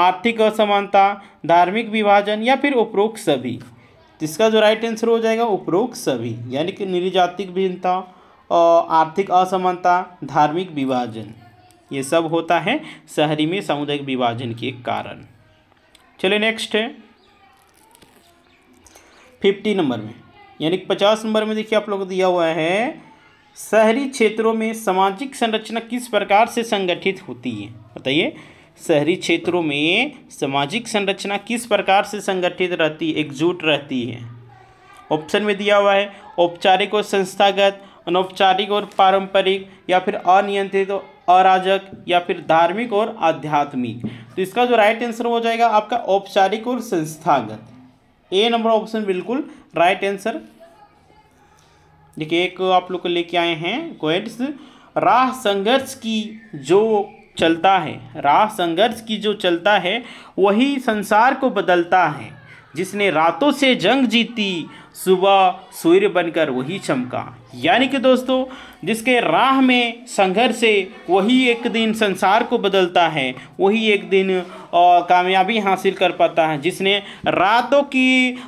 आर्थिक असमानता धार्मिक विभाजन या फिर उपरोक्त सभी तो इसका जो राइट आंसर हो जाएगा उपरोक्त सभी यानी कि निर्जातिक भिन्नता और आर्थिक असमानता धार्मिक विभाजन ये सब होता है शहरी में सामुदायिक विभाजन के कारण चलिए नेक्स्ट है फिफ्टी नंबर में यानी पचास नंबर में देखिए आप लोग को दिया हुआ है शहरी क्षेत्रों में सामाजिक संरचना किस प्रकार से संगठित होती है बताइए शहरी क्षेत्रों में सामाजिक संरचना किस प्रकार से संगठित रहती है एकजुट रहती है ऑप्शन में दिया हुआ है औपचारिक और संस्थागत अनौपचारिक और पारंपरिक या फिर अनियंत्रित और अराजक या फिर धार्मिक और आध्यात्मिक तो इसका जो राइट आंसर हो जाएगा आपका औपचारिक और संस्थागत ए नंबर ऑप्शन बिल्कुल राइट आंसर देखिए एक आप लोग को लेके आए हैं क्वेट्स राह संघर्ष की जो चलता है राह संघर्ष की जो चलता है वही संसार को बदलता है जिसने रातों से जंग जीती सुबह सूर्य बनकर वही चमका यानी कि दोस्तों जिसके राह में संघर्ष से वही एक दिन संसार को बदलता है वही एक दिन कामयाबी हासिल कर पाता है जिसने रातों की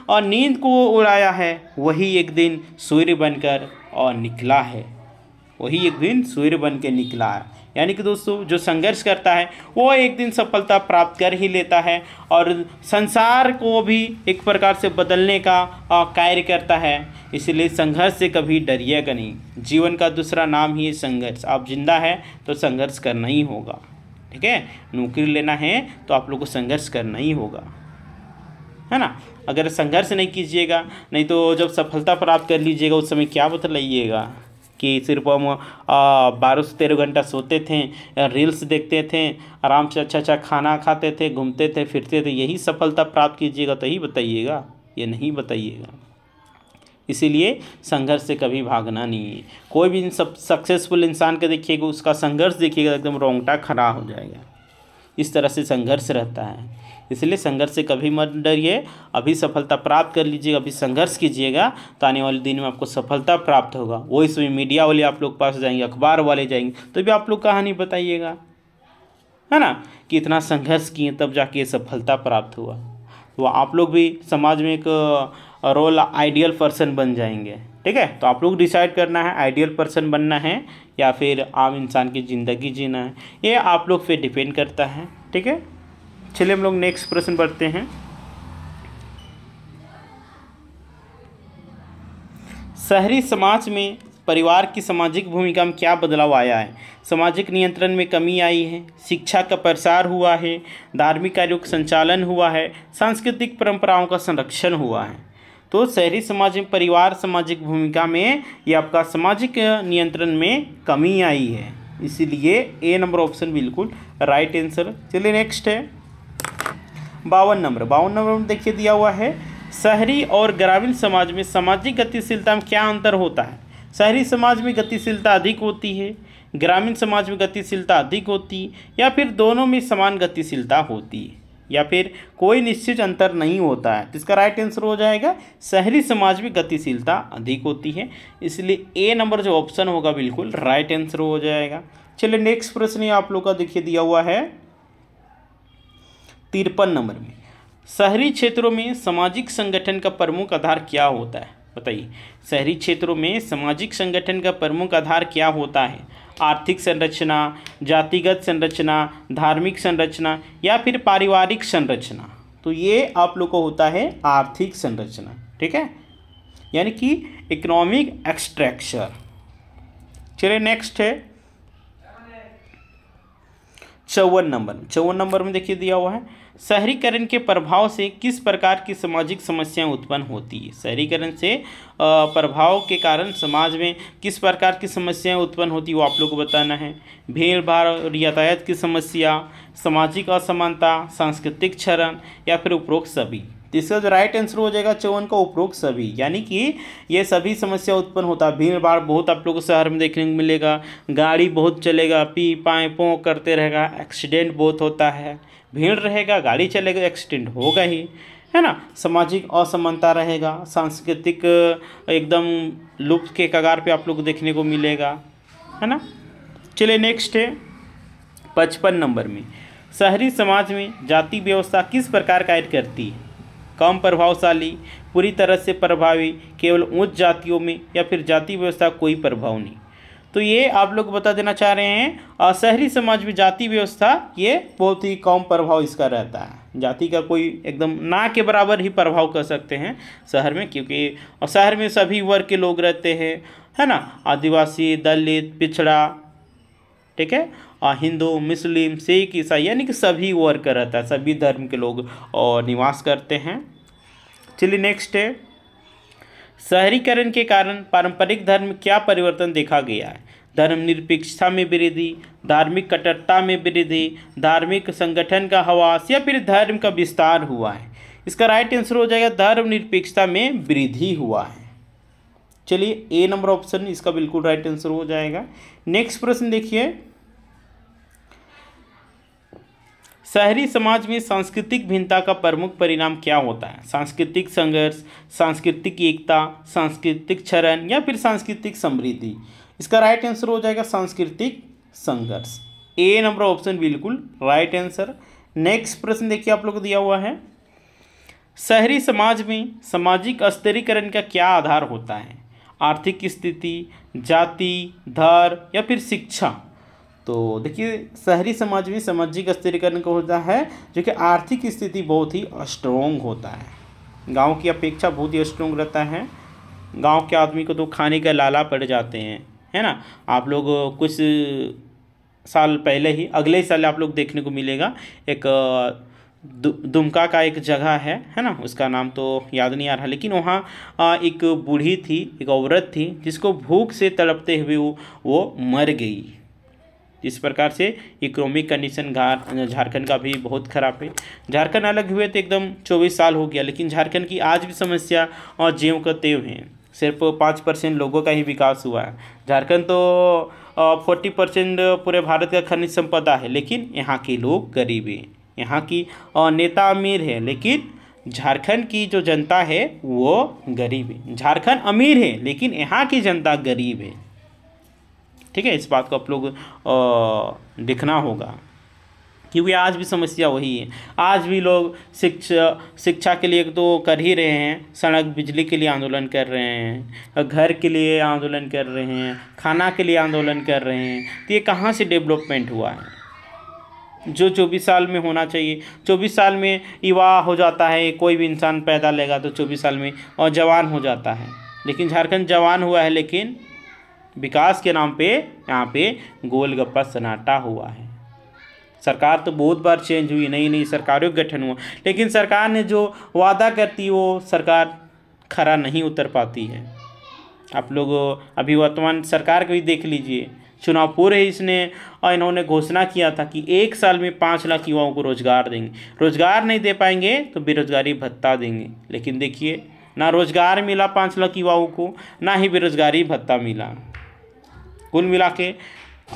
और नींद को उड़ाया है वही एक दिन सूर्य बनकर और निकला है वही एक दिन सूर्य बन के निकला है यानी कि दोस्तों जो संघर्ष करता है वो एक दिन सफलता प्राप्त कर ही लेता है और संसार को भी एक प्रकार से बदलने का कार्य करता है इसलिए संघर्ष से कभी डरिएगा नहीं जीवन का दूसरा नाम ही है संघर्ष आप जिंदा है तो संघर्ष करना ही होगा ठीक है नौकरी लेना है तो आप लोग को संघर्ष करना ही होगा है ना अगर संघर्ष नहीं कीजिएगा नहीं तो जब सफलता प्राप्त कर लीजिएगा उस समय क्या बतलाइएगा कि सिर्फ हम बारह से तेरह घंटा सोते थे रील्स देखते थे आराम से अच्छा अच्छा खाना खाते थे घूमते थे फिरते थे यही सफलता प्राप्त कीजिएगा तो ही बताइएगा ये नहीं बताइएगा इसीलिए संघर्ष से कभी भागना नहीं है कोई भी इन सब सक्सेसफुल इंसान के देखिएगा उसका संघर्ष देखिएगा तो एकदम रोंगटा खड़ा हो जाएगा इस तरह से संघर्ष रहता है इसलिए संघर्ष से कभी मत डरिए अभी सफलता प्राप्त कर लीजिएगा अभी संघर्ष कीजिएगा तो आने वाले दिन में आपको सफलता प्राप्त होगा वही समय मीडिया वाले आप लोग पास जाएंगे अखबार वाले जाएंगे तो भी आप लोग कहानी बताइएगा है ना कि इतना संघर्ष किए तब जाके ये सफलता प्राप्त हुआ तो आप लोग भी समाज में एक रोल आइडियल पर्सन बन जाएंगे ठीक है तो आप लोग डिसाइड करना है आइडियल पर्सन बनना है या फिर आम इंसान की ज़िंदगी जीना है ये आप लोग पे डिपेंड करता है ठीक है चलिए हम लोग नेक्स्ट प्रश्न पढ़ते हैं शहरी समाज में परिवार की सामाजिक भूमिका में क्या बदलाव आया है सामाजिक नियंत्रण में कमी आई है शिक्षा का प्रसार हुआ है धार्मिक कार्यों का संचालन हुआ है सांस्कृतिक परंपराओं का संरक्षण हुआ है तो शहरी समाज में परिवार सामाजिक भूमिका में या आपका सामाजिक नियंत्रण में कमी आई है इसीलिए ए नंबर ऑप्शन बिल्कुल राइट आंसर चलिए नेक्स्ट है बावन नंबर बावन नंबर में देखिए दिया हुआ है शहरी और ग्रामीण समाज में सामाजिक गतिशीलता में क्या अंतर होता है शहरी समाज में गतिशीलता अधिक होती है ग्रामीण समाज में गतिशीलता अधिक होती या फिर दोनों में समान गतिशीलता होती है या फिर कोई निश्चित अंतर नहीं होता है तो इसका राइट आंसर हो जाएगा शहरी समाज में गतिशीलता अधिक होती है इसलिए ए नंबर जो ऑप्शन होगा बिल्कुल राइट आंसर हो जाएगा चलिए नेक्स्ट प्रश्न आप लोग का देखिए दिया हुआ है तिरपन नंबर में शहरी क्षेत्रों में सामाजिक संगठन का प्रमुख आधार क्या होता है बताइए शहरी क्षेत्रों में सामाजिक संगठन का प्रमुख आधार क्या होता है आर्थिक संरचना जातिगत संरचना धार्मिक संरचना या फिर पारिवारिक संरचना तो ये आप लोग को होता है आर्थिक संरचना ठीक है यानी कि इकोनॉमिक एक्सट्रैक्चर चलिए नेक्स्ट है चौवन नंबर चौवन नंबर में देखिए दिया हुआ है शहरीकरण के प्रभाव से किस प्रकार की सामाजिक समस्याएं उत्पन्न होती है शहरीकरण से प्रभाव के कारण समाज में किस प्रकार की समस्याएं उत्पन्न होती है वो आप लोग को बताना है भीड़ भाड़ और यातायात की समस्या सामाजिक असमानता सांस्कृतिक क्षरण या फिर उपरोक्त सभी तो इसका जो राइट आंसर हो जाएगा चौवन का उपरोक्त सभी यानी कि ये सभी समस्या उत्पन्न होता है भीड़ भाड़ बहुत आप लोगों को शहर में देखने को मिलेगा गाड़ी बहुत चलेगा पी पाए पों करते रहेगा एक्सीडेंट बहुत होता है भीड़ रहेगा गाड़ी चलेगा एक्सीडेंट होगा ही है ना सामाजिक असमानता रहेगा सांस्कृतिक एकदम लुप्त के कगार पे आप लोग देखने को मिलेगा है ना चलिए नेक्स्ट है पचपन नंबर में शहरी समाज में जाति व्यवस्था किस प्रकार कार्य करती है कम प्रभावशाली पूरी तरह से प्रभावी केवल उच्च जातियों में या फिर जाति व्यवस्था कोई प्रभाव नहीं तो ये आप लोग बता देना चाह रहे हैं और शहरी समाज में जाति व्यवस्था ये बहुत ही कम प्रभाव इसका रहता है जाति का कोई एकदम ना के बराबर ही प्रभाव कर सकते हैं शहर में क्योंकि और शहर में सभी वर्ग के लोग रहते हैं है ना आदिवासी दलित पिछड़ा ठीक है और हिंदू मुस्लिम सिख ईसाई यानी कि सभी वर्ग रहता है सभी धर्म के लोग और निवास करते हैं चलिए नेक्स्ट है शहरीकरण के कारण पारंपरिक धर्म क्या परिवर्तन देखा गया है धर्मनिरपेक्षता में वृद्धि धार्मिक कट्टरता में वृद्धि धार्मिक संगठन का हवास या फिर धर्म का विस्तार हुआ है इसका राइट आंसर हो जाएगा धर्मनिरपेक्षता में वृद्धि हुआ है चलिए ए नंबर ऑप्शन इसका बिल्कुल राइट आंसर हो जाएगा नेक्स्ट प्रश्न देखिए शहरी समाज में सांस्कृतिक भिन्नता का प्रमुख परिणाम क्या होता है सांस्कृतिक संघर्ष सांस्कृतिक एकता सांस्कृतिक क्षरण या फिर सांस्कृतिक समृद्धि इसका राइट आंसर हो जाएगा सांस्कृतिक संघर्ष ए नंबर ऑप्शन बिल्कुल राइट आंसर नेक्स्ट प्रश्न देखिए आप लोग को दिया हुआ है शहरी समाज में सामाजिक स्तरीकरण का क्या आधार होता है आर्थिक स्थिति जाति धर्म या फिर शिक्षा तो देखिए शहरी समाज में सामाजिक स्थिरीकरण का होता है जो कि आर्थिक स्थिति बहुत ही स्ट्रोंग होता है गांव की अपेक्षा बहुत ही स्ट्रोंग रहता है गांव के आदमी को तो खाने का लाला पड़ जाते हैं है ना आप लोग कुछ साल पहले ही अगले ही साल आप लोग देखने को मिलेगा एक दु, दुमका का एक जगह है है ना उसका नाम तो याद नहीं आ रहा लेकिन वहाँ एक बूढ़ी थी एक औरत थी जिसको भूख से तड़पते हुए वो मर गई इस प्रकार से इकोनॉमिक कंडीशन झारखंड का भी बहुत ख़राब है झारखंड अलग हुए तो एकदम चौबीस साल हो गया लेकिन झारखंड की आज भी समस्या और ज्यों का तेव है सिर्फ पाँच परसेंट लोगों का ही विकास हुआ है झारखंड तो फोर्टी परसेंट पूरे भारत का खनिज संपदा है लेकिन यहाँ के लोग गरीब हैं यहाँ की नेता अमीर है लेकिन झारखंड की जो जनता है वो गरीब है झारखंड अमीर है लेकिन यहाँ की जनता गरीब है ठीक है इस बात को आप लोग देखना होगा क्योंकि आज भी समस्या वही है आज भी लोग शिक्षा शिक्षा के लिए तो कर ही रहे हैं सड़क बिजली के लिए आंदोलन कर रहे हैं घर के लिए आंदोलन कर रहे हैं खाना के लिए आंदोलन कर रहे हैं तो ये कहाँ से डेवलपमेंट हुआ है जो चौबीस साल में होना चाहिए चौबीस साल में युवा हो जाता है कोई भी इंसान पैदा लेगा तो चौबीस साल में और जवान हो जाता है लेकिन झारखंड जवान हुआ है लेकिन विकास के नाम पे यहाँ पे गोलगप्पा सन्नाटा हुआ है सरकार तो बहुत बार चेंज हुई नई नई सरकारों का गठन हुआ लेकिन सरकार ने जो वादा करती वो सरकार खरा नहीं उतर पाती है आप लोग अभी वर्तमान सरकार को भी देख लीजिए चुनाव पूरे ही इसने और इन्होंने घोषणा किया था कि एक साल में पाँच लाख युवाओं को रोज़गार देंगे रोज़गार नहीं दे पाएंगे तो बेरोज़गारी भत्ता देंगे लेकिन देखिए ना रोज़गार मिला पाँच लाख युवाओं को ना ही बेरोज़गारी भत्ता मिला कुल मिला के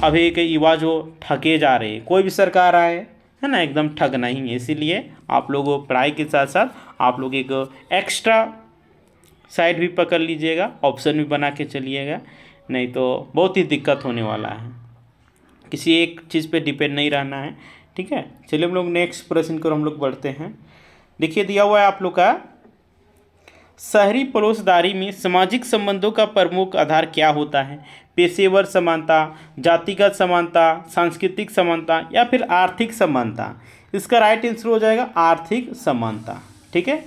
अभी के युवा जो ठगे जा रहे कोई भी सरकार आए है ना एकदम ठग नहीं है इसीलिए आप लोग पढ़ाई के साथ साथ आप लोग एक एक्स्ट्रा साइड भी पकड़ लीजिएगा ऑप्शन भी बना के चलिएगा नहीं तो बहुत ही दिक्कत होने वाला है किसी एक चीज़ पे डिपेंड नहीं रहना है ठीक है चलिए हम लोग नेक्स्ट प्रश्न को हम लोग बढ़ते हैं देखिए दिया हुआ है आप लोग का शहरी पड़ोसदारी में सामाजिक संबंधों का प्रमुख आधार क्या होता है पेशेवर समानता जातिगत समानता सांस्कृतिक समानता या फिर आर्थिक समानता इसका राइट आंसर हो जाएगा आर्थिक समानता ठीक है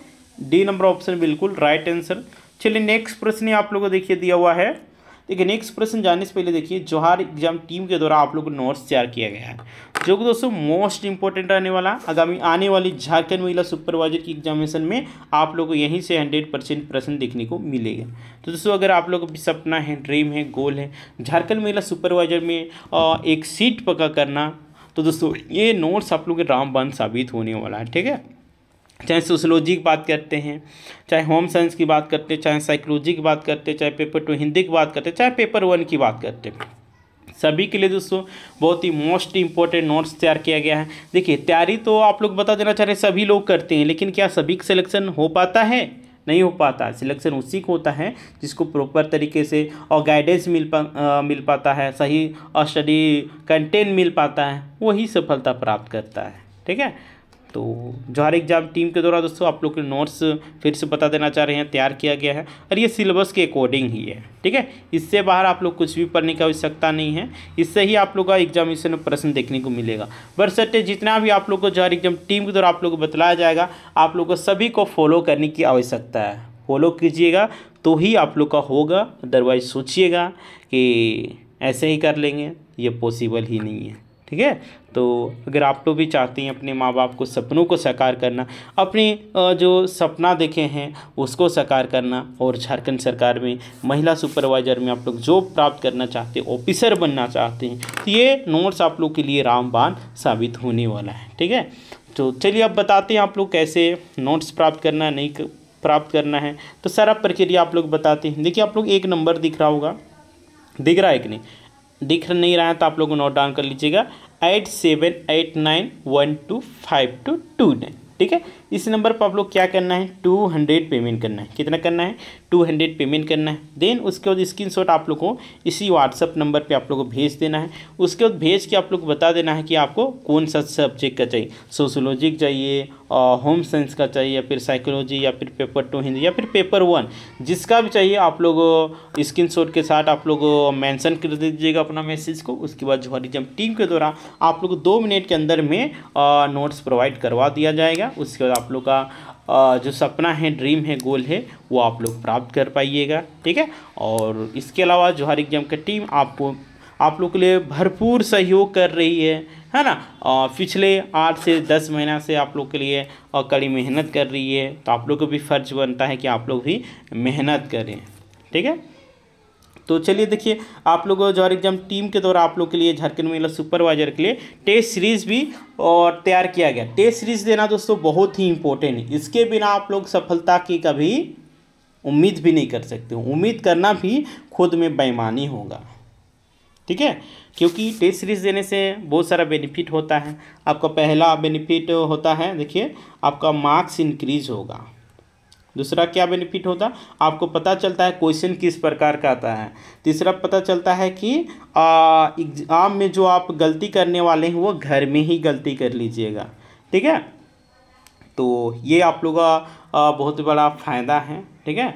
डी नंबर ऑप्शन बिल्कुल राइट आंसर चलिए नेक्स्ट प्रश्न आप लोगों को देखिए दिया हुआ है देखिए नेक्स्ट प्रश्न जानने से पहले देखिए जोहार एग्जाम टीम के द्वारा आप लोग को नोट्स तैयार किया गया है जो कि दोस्तों मोस्ट इंपॉर्टेंट रहने वाला आगामी आने वाली झारखंड महिला सुपरवाइजर की एग्जामिनेशन में आप लोग को यहीं से हंड्रेड परसेंट प्रश्न देखने को मिलेगा तो दोस्तों अगर आप लोगों का सपना है ड्रीम है गोल है झारखंड महिला सुपरवाइजर में एक सीट पक्का करना तो दोस्तों ये नोट्स आप लोग के रामबान साबित होने वाला है ठीक है चाहे सोशोलॉजी की बात करते हैं चाहे होम साइंस की बात करते हैं चाहे साइकोलॉजी की बात करते हैं चाहे पेपर टू हिंदी की बात करते हैं चाहे पेपर वन की बात करते हैं सभी के लिए दोस्तों बहुत ही मोस्ट इंपॉर्टेंट नोट्स तैयार किया गया है देखिए तैयारी तो आप लोग बता देना चाह रहे सभी लोग करते हैं लेकिन क्या सभी का सिलेक्शन हो पाता है नहीं हो पाता सिलेक्शन उसी को होता है जिसको प्रॉपर तरीके से और गाइडेंस मिल पा आ, मिल पाता है सही स्टडी कंटेंट मिल पाता है वही सफलता प्राप्त करता है ठीक है तो जवाहर एग्जाम टीम के द्वारा दोस्तों आप लोग के नोट्स फिर से बता देना चाह रहे हैं तैयार किया गया है और ये सिलेबस के अकॉर्डिंग ही है ठीक है इससे बाहर आप लोग कुछ भी पढ़ने की आवश्यकता नहीं है इससे ही आप लोग का एग्जामिनेशन में प्रश्न देखने को मिलेगा सटे जितना भी आप लोग को हर एग्जाम टीम के द्वारा आप लोग को बतलाया जाएगा आप लोग को सभी को फॉलो करने की आवश्यकता है फॉलो कीजिएगा तो ही आप लोग का होगा अदरवाइज सोचिएगा कि ऐसे ही कर लेंगे ये पॉसिबल ही नहीं है ठीक है तो अगर आप लोग भी चाहती हैं अपने माँ बाप को सपनों को साकार करना अपने जो सपना देखे हैं उसको साकार करना और झारखंड सरकार में महिला सुपरवाइज़र में आप लोग जॉब प्राप्त करना चाहते हैं ऑफिसर बनना चाहते हैं तो ये नोट्स आप लोग के लिए रामबान साबित होने वाला है ठीक है तो चलिए अब बताते हैं आप लोग कैसे नोट्स प्राप्त करना नहीं प्राप्त करना है तो सारा प्रक्रिया आप लोग बताते हैं देखिए आप लोग एक नंबर दिख रहा होगा दिख रहा है कि नहीं दिख नहीं रहा है तो आप लोग नोट डाउन कर लीजिएगा eight seven eight nine one two five two two nine ठीक है इस नंबर पर आप लोग क्या करना है टू हंड्रेड पेमेंट करना है कितना करना है टू हंड्रेड पेमेंट करना है देन उसके बाद स्क्रीन शॉट आप लोग को इसी व्हाट्सअप नंबर पर आप लोग को भेज देना है उसके बाद भेज के आप लोग बता देना है कि आपको कौन सा सब्जेक्ट का चाहिए सोशोलॉजी का चाहिए होम साइंस का चाहिए या फिर साइकोलॉजी या फिर पेपर टू हिंदी या फिर पेपर वन जिसका भी चाहिए आप लोग स्क्रीन शॉट के साथ आप लोग मैंसन कर दीजिएगा अपना मैसेज को उसके बाद जो हरिजम टीम के द्वारा आप लोग दो मिनट के अंदर में नोट्स प्रोवाइड करवा दिया जाएगा उसके बाद आप लोग का जो सपना है ड्रीम है गोल है वो आप लोग प्राप्त कर पाइएगा ठीक है और इसके अलावा जोहार एग्जाम का टीम आपको आप लोग के लिए भरपूर सहयोग कर रही है है ना आ, पिछले आठ से दस महीना से आप लोग के लिए कड़ी मेहनत कर रही है तो आप लोग को भी फ़र्ज बनता है कि आप लोग भी मेहनत करें ठीक है तो चलिए देखिए आप लोगों जॉर एग्जाम टीम के द्वारा आप लोग के लिए झारखंड महिला मतलब सुपरवाइजर के लिए टेस्ट सीरीज भी और तैयार किया गया टेस्ट सीरीज देना दोस्तों बहुत ही इंपॉर्टेंट है इसके बिना आप लोग सफलता की कभी उम्मीद भी नहीं कर सकते उम्मीद करना भी खुद में बेईमानी होगा ठीक है क्योंकि टेस्ट सीरीज देने से बहुत सारा बेनिफिट होता है आपका पहला बेनिफिट होता है देखिए आपका मार्क्स इंक्रीज होगा दूसरा क्या बेनिफिट होता आपको पता चलता है क्वेश्चन किस प्रकार का आता है तीसरा पता चलता है कि एग्ज़ाम में जो आप गलती करने वाले हैं वो घर में ही गलती कर लीजिएगा ठीक है तो ये आप लोग का बहुत बड़ा फ़ायदा है ठीक है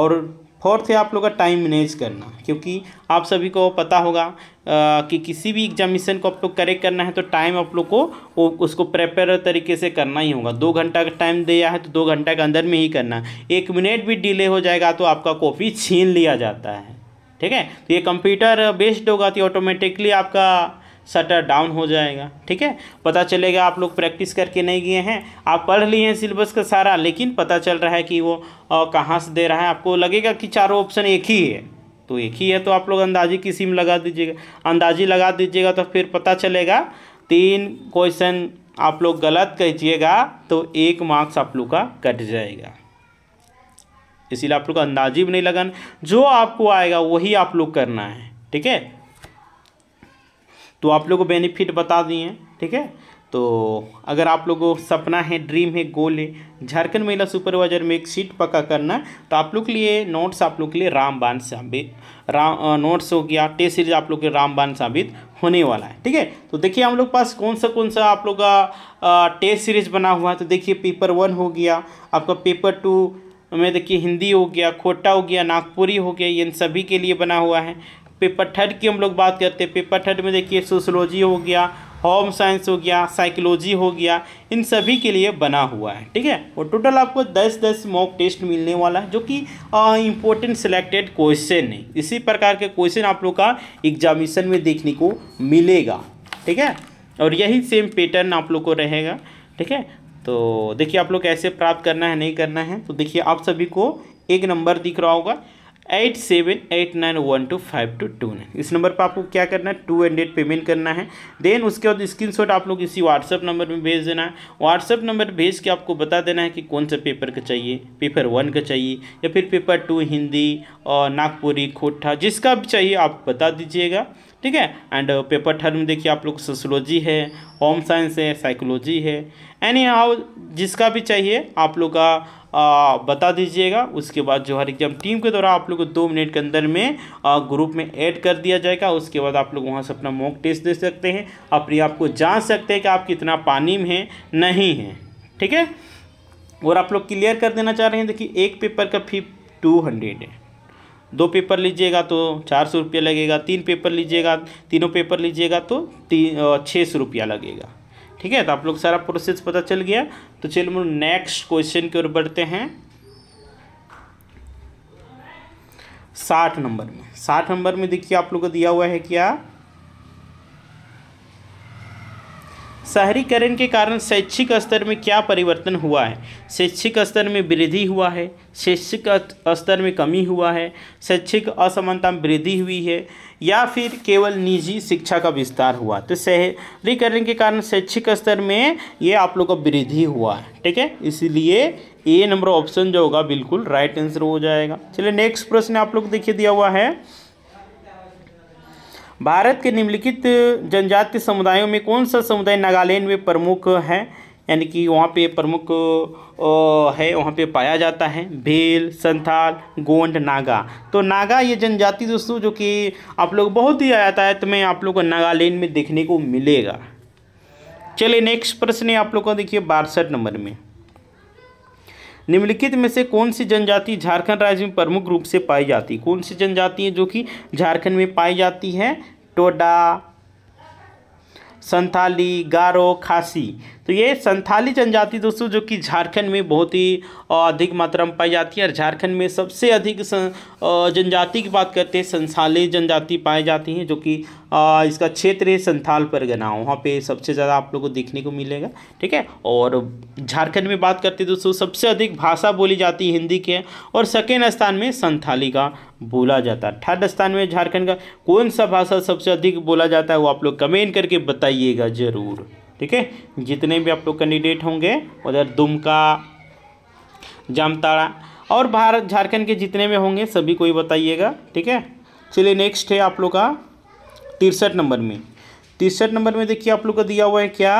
और फोर्थ है आप लोग का टाइम मैनेज करना क्योंकि आप सभी को पता होगा आ, कि किसी भी एग्जामिशन को आप लोग करेक्ट करना है तो टाइम आप लोग को वो उसको प्रेपर तरीके से करना ही होगा दो घंटा का टाइम दिया है तो दो घंटा के अंदर में ही करना एक मिनट भी डिले हो जाएगा तो आपका कॉपी छीन लिया जाता है ठीक है तो ये कंप्यूटर बेस्ड होगा तो ऑटोमेटिकली आपका शटर डाउन हो जाएगा ठीक है पता चलेगा आप लोग प्रैक्टिस करके नहीं गए हैं आप पढ़ लिए हैं सिलेबस का सारा लेकिन पता चल रहा है कि वो कहाँ से दे रहा है आपको लगेगा कि चारों ऑप्शन एक ही है तो एक ही है तो आप लोग अंदाजी की सिम लगा दीजिएगा अंदाजी लगा दीजिएगा तो फिर पता चलेगा तीन क्वेश्चन आप लोग गलत कहिएगा तो एक मार्क्स आप लोग का कट जाएगा इसीलिए आप लोग का अंदाजी भी नहीं लगाना जो आपको आएगा वही आप लोग करना है ठीक है तो आप लोगों को बेनिफिट बता दिए ठीक है तो अगर आप लोगों को सपना है ड्रीम है गोल है झारखंड महिला सुपरवाइजर में एक सीट पक्का करना तो आप लोग के लिए नोट्स आप लोग के लिए रामबान साबित राम नोट्स हो गया टेस्ट सीरीज आप लोग के रामबान साबित होने वाला है ठीक है तो देखिए हम लोग पास कौन सा कौन सा आप लोग का टेस्ट सीरीज बना हुआ है तो देखिए पेपर वन हो गया आपका पेपर टू में देखिए हिंदी हो गया खोटा हो गया नागपुरी हो गया ये इन सभी के लिए बना हुआ है पेपर थर्ड की हम लोग बात करते हैं पेपर थर्ड में देखिए सोशोलॉजी हो गया होम साइंस हो गया साइकोलॉजी हो गया इन सभी के लिए बना हुआ है ठीक है और टोटल आपको दस दस मॉक टेस्ट मिलने वाला है जो कि इम्पोर्टेंट सिलेक्टेड क्वेश्चन है इसी प्रकार के क्वेश्चन आप लोग का एग्जामिशन में देखने को मिलेगा ठीक है और यही सेम पैटर्न आप लोग को रहेगा ठीक है तो देखिए आप लोग कैसे प्राप्त करना है नहीं करना है तो देखिए आप सभी को एक नंबर दिख रहा होगा eight seven eight nine one two five two two nine इस नंबर पर आपको क्या करना है टू हंड्रेड पेमेंट करना है देन उसके बाद स्क्रीन शॉट आप लोग इसी व्हाट्सअप नंबर में भेज देना है व्हाट्सअप नंबर भेज के आपको बता देना है कि कौन सा पेपर का चाहिए पेपर वन का चाहिए या फिर पेपर टू हिंदी और नागपुरी खोटा जिसका भी चाहिए आप बता दीजिएगा ठीक है एंड पेपर थर्ड में देखिए आप लोग सोशोलॉजी है होम साइंस है साइकोलॉजी है एनी हाउ जिसका भी चाहिए आप लोग का आ, बता दीजिएगा उसके बाद जो हर एग्जाम टीम के द्वारा आप लोग को दो मिनट के अंदर में ग्रुप में ऐड कर दिया जाएगा उसके बाद आप लोग वहाँ से अपना मॉक टेस्ट दे सकते हैं अपने आप को सकते हैं कि आप कितना पानी में हैं नहीं हैं ठीक है और आप लोग क्लियर कर देना चाह रहे हैं देखिए एक पेपर का फी टू हंड्रेड है दो पेपर लीजिएगा तो चार सौ रुपया लगेगा तीन पेपर लीजिएगा तीनों पेपर लीजिएगा तो तीन छः सौ रुपया लगेगा ठीक है तो आप लोग सारा प्रोसेस पता चल गया तो चलिए हम नेक्स्ट क्वेश्चन की ओर बढ़ते हैं साठ नंबर में साठ नंबर में देखिए आप लोग को दिया हुआ है क्या शहरीकरण के कारण शैक्षिक स्तर में क्या परिवर्तन हुआ है शैक्षिक स्तर में वृद्धि हुआ है शैक्षिक स्तर में कमी हुआ है शैक्षिक असमानता में वृद्धि हुई है या फिर केवल निजी शिक्षा का विस्तार हुआ तो शहरीकरण के कारण शैक्षिक स्तर में ये आप लोग का वृद्धि हुआ है ठीक है इसीलिए ए नंबर ऑप्शन जो होगा बिल्कुल राइट आंसर हो जाएगा चलिए नेक्स्ट प्रश्न आप लोग देखिए दिया हुआ है भारत के निम्नलिखित जनजातीय समुदायों में कौन सा समुदाय नागालैंड में प्रमुख है यानी कि वहाँ पे प्रमुख है वहाँ पे पाया जाता है भील संथाल गोंड नागा तो नागा ये जनजाति दोस्तों जो कि आप लोग बहुत ही आयातायात में आप लोग को नागालैंड में देखने को मिलेगा चलिए नेक्स्ट प्रश्न आप लोग का देखिए बासठ नंबर में निम्नलिखित में से कौन सी जनजाति झारखंड राज्य में प्रमुख रूप से पाई जाती है कौन सी जनजाति है जो कि झारखंड में पाई जाती है टोडा संथाली गारो खासी तो ये संथाली जनजाति दोस्तों जो कि झारखंड में बहुत ही अधिक मात्रा में पाई जाती है और झारखंड में सबसे अधिक जनजाति की बात करते हैं संथाली जनजाति पाई जाती हैं जो कि इसका क्षेत्र है संथाल परगना वहाँ पे सबसे ज़्यादा आप लोग को देखने को मिलेगा ठीक है और झारखंड में बात करते हैं दोस्तों सबसे अधिक भाषा बोली जाती है हिंदी के और सेकेंड स्थान में संथाली का बोला जाता है थर्ड स्थान में झारखंड का कौन सा भाषा सबसे अधिक बोला जाता है वो आप लोग कमेंट करके बताइएगा ज़रूर ठीक है जितने भी आप लोग कैंडिडेट होंगे उधर दुमका जामताड़ा और भारत झारखंड के जितने में होंगे सभी को ही बताइएगा ठीक है चलिए नेक्स्ट है आप लोग का तिरसठ नंबर में तिरसठ नंबर में देखिए आप लोग का दिया हुआ है क्या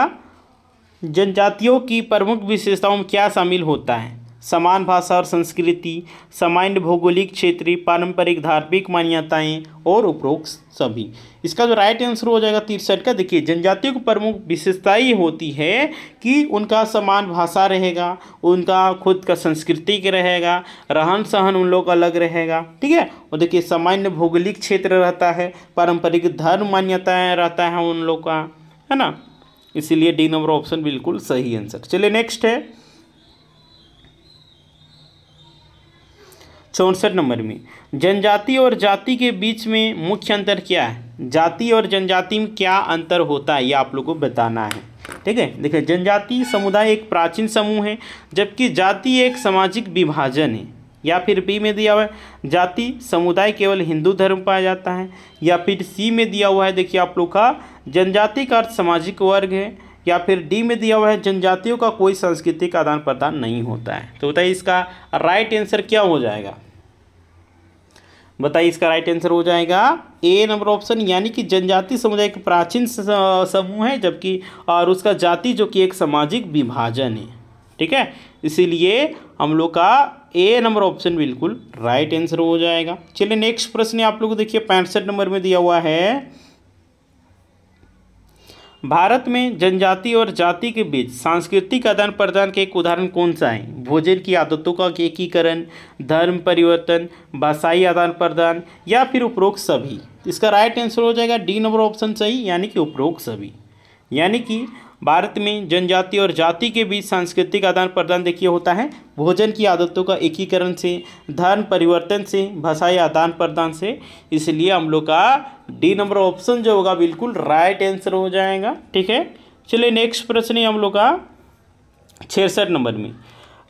जनजातियों की प्रमुख विशेषताओं में क्या शामिल होता है समान भाषा और संस्कृति सामान्य भौगोलिक क्षेत्रीय पारंपरिक धार्मिक मान्यताएं और उपरोक्त सभी इसका जो राइट आंसर हो जाएगा तिरसठ का देखिए जनजातियों की प्रमुख विशेषता ही होती है कि उनका समान भाषा रहेगा उनका खुद का संस्कृति के रहेगा रहन सहन उन लोग अलग रहेगा ठीक है और देखिए सामान्य भौगोलिक क्षेत्र रहता है पारंपरिक धर्म मान्यताएँ रहता है उन लोग का है ना इसीलिए डी नंबर ऑप्शन बिल्कुल सही आंसर चलिए नेक्स्ट है चौंसठ नंबर में जनजाति और जाति के बीच में मुख्य अंतर क्या है जाति और जनजाति में क्या अंतर होता है ये आप लोग को बताना है ठीक है देखिए जनजाति समुदाय एक प्राचीन समूह है जबकि जाति एक सामाजिक विभाजन है या फिर बी में दिया हुआ है जाति समुदाय केवल हिंदू धर्म पाया जाता है या फिर सी में दिया हुआ है देखिए आप लोग का जनजाति का अर्थ सामाजिक वर्ग है या फिर डी में दिया हुआ है जनजातियों का कोई सांस्कृतिक आदान प्रदान नहीं होता है तो बताइए इसका राइट आंसर क्या हो जाएगा बताइए इसका राइट आंसर हो जाएगा ए नंबर ऑप्शन यानी कि जनजाति समुदाय एक प्राचीन समूह है जबकि और उसका जाति जो कि एक सामाजिक विभाजन है ठीक है इसीलिए हम लोग का ए नंबर ऑप्शन बिल्कुल राइट आंसर हो जाएगा चलिए नेक्स्ट प्रश्न आप लोग को देखिए पैंसठ नंबर में दिया हुआ है भारत में जनजाति और जाति के बीच सांस्कृतिक आदान प्रदान के एक उदाहरण कौन सा है भोजन की आदतों का एकीकरण धर्म परिवर्तन भाषाई आदान प्रदान या फिर उपरोक्त सभी इसका राइट आंसर हो जाएगा डी नंबर ऑप्शन सही यानी कि उपरोक्त सभी यानी कि भारत में जनजाति और जाति के बीच सांस्कृतिक आदान प्रदान देखिए होता है भोजन की आदतों का एकीकरण से धर्म परिवर्तन से भाषाई आदान प्रदान से इसलिए हम लोग का डी नंबर ऑप्शन जो होगा बिल्कुल राइट आंसर हो जाएगा ठीक है चलिए नेक्स्ट प्रश्न है हम लोग का छसठ नंबर में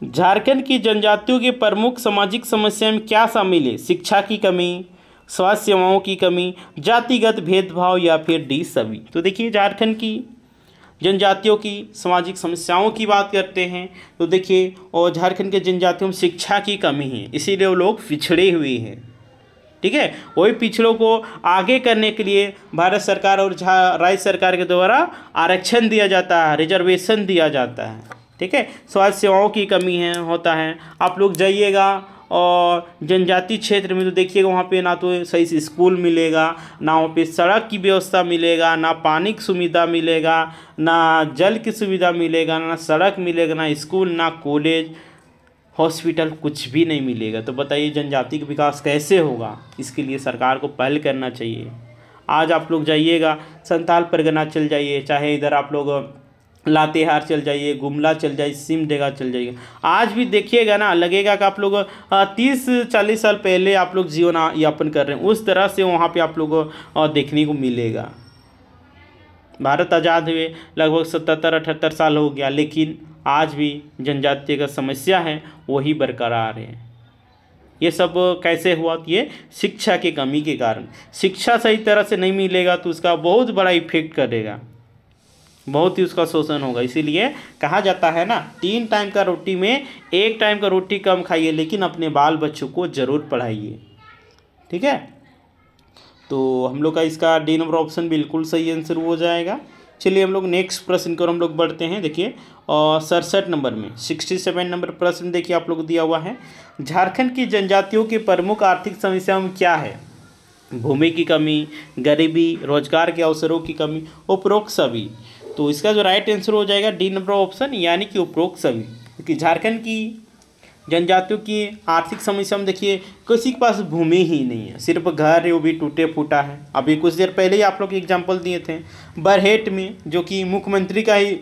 झारखंड की जनजातियों के प्रमुख सामाजिक समस्या में क्या शामिल है शिक्षा की कमी स्वास्थ्य सेवाओं की कमी जातिगत भेदभाव या फिर डी सभी तो देखिए झारखंड की जनजातियों की सामाजिक समस्याओं की बात करते हैं तो देखिए और झारखंड के जनजातियों में शिक्षा की कमी है इसीलिए वो लोग पिछड़े हुए हैं ठीक है वही पिछड़ों को आगे करने के लिए भारत सरकार और राज्य सरकार के द्वारा आरक्षण दिया जाता है रिजर्वेशन दिया जाता है ठीक है स्वास्थ्य सेवाओं की कमी है होता है आप लोग जाइएगा और जनजाति क्षेत्र में तो देखिएगा वहाँ पे ना तो सही से स्कूल मिलेगा ना वहाँ पे सड़क की व्यवस्था मिलेगा ना पानी की सुविधा मिलेगा ना जल की सुविधा मिलेगा ना सड़क मिलेगा ना स्कूल ना कॉलेज हॉस्पिटल कुछ भी नहीं मिलेगा तो बताइए जनजाति का विकास कैसे होगा इसके लिए सरकार को पहल करना चाहिए आज आप लोग जाइएगा संताल परगना चल जाइए चाहे इधर आप लोग लातेहार चल जाइए गुमला चल जाइए सिमडेगा चल जाइए आज भी देखिएगा ना लगेगा कि आप लोग तीस चालीस साल पहले आप लोग जीवन यापन कर रहे हैं उस तरह से वहाँ पे आप लोग देखने को मिलेगा भारत आज़ाद हुए लगभग सतहत्तर अठहत्तर साल हो गया लेकिन आज भी जनजातीय का समस्या है वही बरकरार है ये सब कैसे हुआ तो ये शिक्षा की कमी के कारण शिक्षा सही तरह से नहीं मिलेगा तो उसका बहुत बड़ा इफेक्ट करेगा बहुत ही उसका शोषण होगा इसीलिए कहा जाता है ना तीन टाइम का रोटी में एक टाइम का रोटी कम खाइए लेकिन अपने बाल बच्चों को ज़रूर पढ़ाइए ठीक है तो हम लोग का इसका डी नंबर ऑप्शन बिल्कुल सही आंसर हो जाएगा चलिए हम लोग नेक्स्ट प्रश्न की ओर हम लोग बढ़ते हैं देखिए और सड़सठ नंबर में सिक्सटी सेवन नंबर प्रश्न देखिए आप लोग दिया हुआ है झारखंड की जनजातियों की प्रमुख आर्थिक समस्याओं क्या है भूमि की कमी गरीबी रोजगार के अवसरों की कमी उपरोक्त सभी तो इसका जो राइट आंसर हो जाएगा डी नंबर ऑप्शन यानी कि उपरोक्त सभी क्योंकि झारखंड की जनजातियों की आर्थिक समस्या में देखिए किसी के पास भूमि ही नहीं है सिर्फ घर है वो भी टूटे फूटा है अभी कुछ देर पहले ही आप लोग एग्जाम्पल दिए थे बरहेट में जो कि मुख्यमंत्री का ही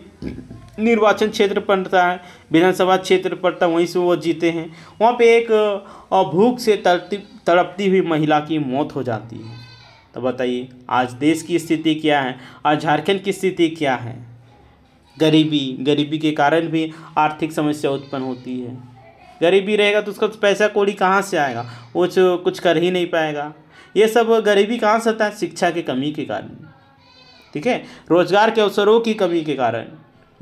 निर्वाचन क्षेत्र पड़ता है विधानसभा क्षेत्र पड़ता है वहीं से वो जीते हैं वहाँ पे एक भूख से तड़पती हुई महिला की मौत हो जाती है तो बताइए आज देश की स्थिति क्या है आज झारखंड की स्थिति क्या है गरीबी गरीबी के कारण भी आर्थिक समस्या उत्पन्न होती है गरीबी रहेगा तो उसका पैसा कौड़ी कहाँ से आएगा वो तो कुछ कर ही नहीं पाएगा ये सब गरीबी कहाँ से होता है शिक्षा की कमी के कारण ठीक है रोजगार के अवसरों की कमी के कारण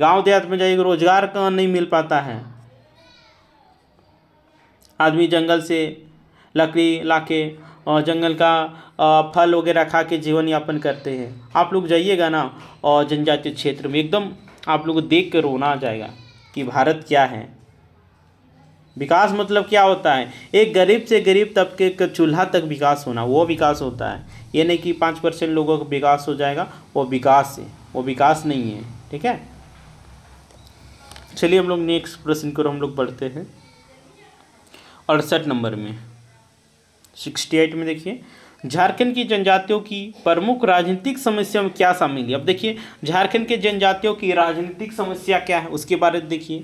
गांव देहात में जाइए रोजगार का नहीं मिल पाता है आदमी जंगल से लकड़ी लाके और जंगल का फल वगैरह खा के जीवन यापन करते हैं आप लोग जाइएगा ना और जनजातीय क्षेत्र में एकदम आप लोग को देख कर रोना आ जाएगा कि भारत क्या है विकास मतलब क्या होता है एक गरीब से गरीब तबके का चूल्हा तक विकास होना वो विकास होता है ये नहीं कि पाँच परसेंट लोगों का विकास हो जाएगा वो विकास है वो विकास नहीं है ठीक है चलिए हम लोग नेक्स्ट प्रश्न को हम लोग पढ़ते हैं अड़सठ नंबर में सिक्सटी एट में देखिए झारखंड की जनजातियों की प्रमुख राजनीतिक समस्या में क्या शामिल है अब देखिए झारखंड के जनजातियों की राजनीतिक समस्या क्या है उसके बारे में देखिए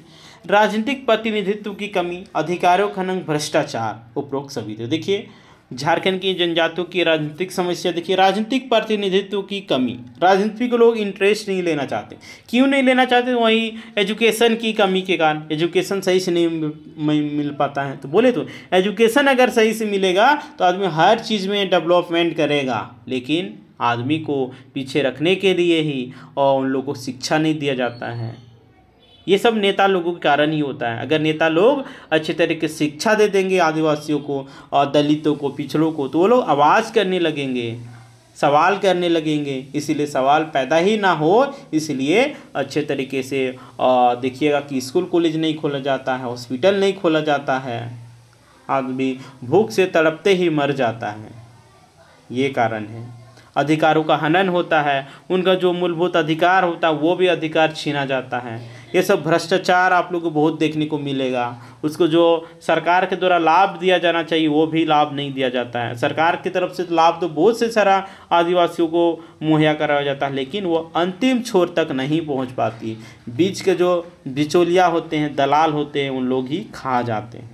राजनीतिक प्रतिनिधित्व की कमी अधिकारों खनन भ्रष्टाचार उपरोक्त सभी तो देखिए झारखंड की जनजातियों की राजनीतिक समस्या देखिए राजनीतिक प्रतिनिधित्व की कमी राजनीतिक लोग इंटरेस्ट नहीं लेना चाहते क्यों नहीं लेना चाहते वहीं एजुकेशन की कमी के कारण एजुकेशन सही से नहीं मिल पाता है तो बोले तो एजुकेशन अगर सही से मिलेगा तो आदमी हर चीज़ में डेवलपमेंट करेगा लेकिन आदमी को पीछे रखने के लिए ही और उन लोगों को शिक्षा नहीं दिया जाता है ये सब नेता लोगों के कारण ही होता है अगर नेता लोग अच्छे तरीके से शिक्षा दे देंगे आदिवासियों को और दलितों को पिछड़ों को तो वो लोग आवाज़ करने लगेंगे सवाल करने लगेंगे इसीलिए सवाल पैदा ही ना हो इसलिए अच्छे तरीके से देखिएगा कि स्कूल कॉलेज नहीं खोला जाता है हॉस्पिटल नहीं खोला जाता है आदमी भूख से तड़पते ही मर जाता है ये कारण है अधिकारों का हनन होता है उनका जो मूलभूत अधिकार होता है वो भी अधिकार छीना जाता है ये सब भ्रष्टाचार आप लोग को बहुत देखने को मिलेगा उसको जो सरकार के द्वारा लाभ दिया जाना चाहिए वो भी लाभ नहीं दिया जाता है सरकार की तरफ से तो लाभ तो बहुत से सारा आदिवासियों को मुहैया कराया जाता है लेकिन वो अंतिम छोर तक नहीं पहुंच पाती बीच के जो बिचौलिया होते हैं दलाल होते हैं उन लोग ही खा जाते हैं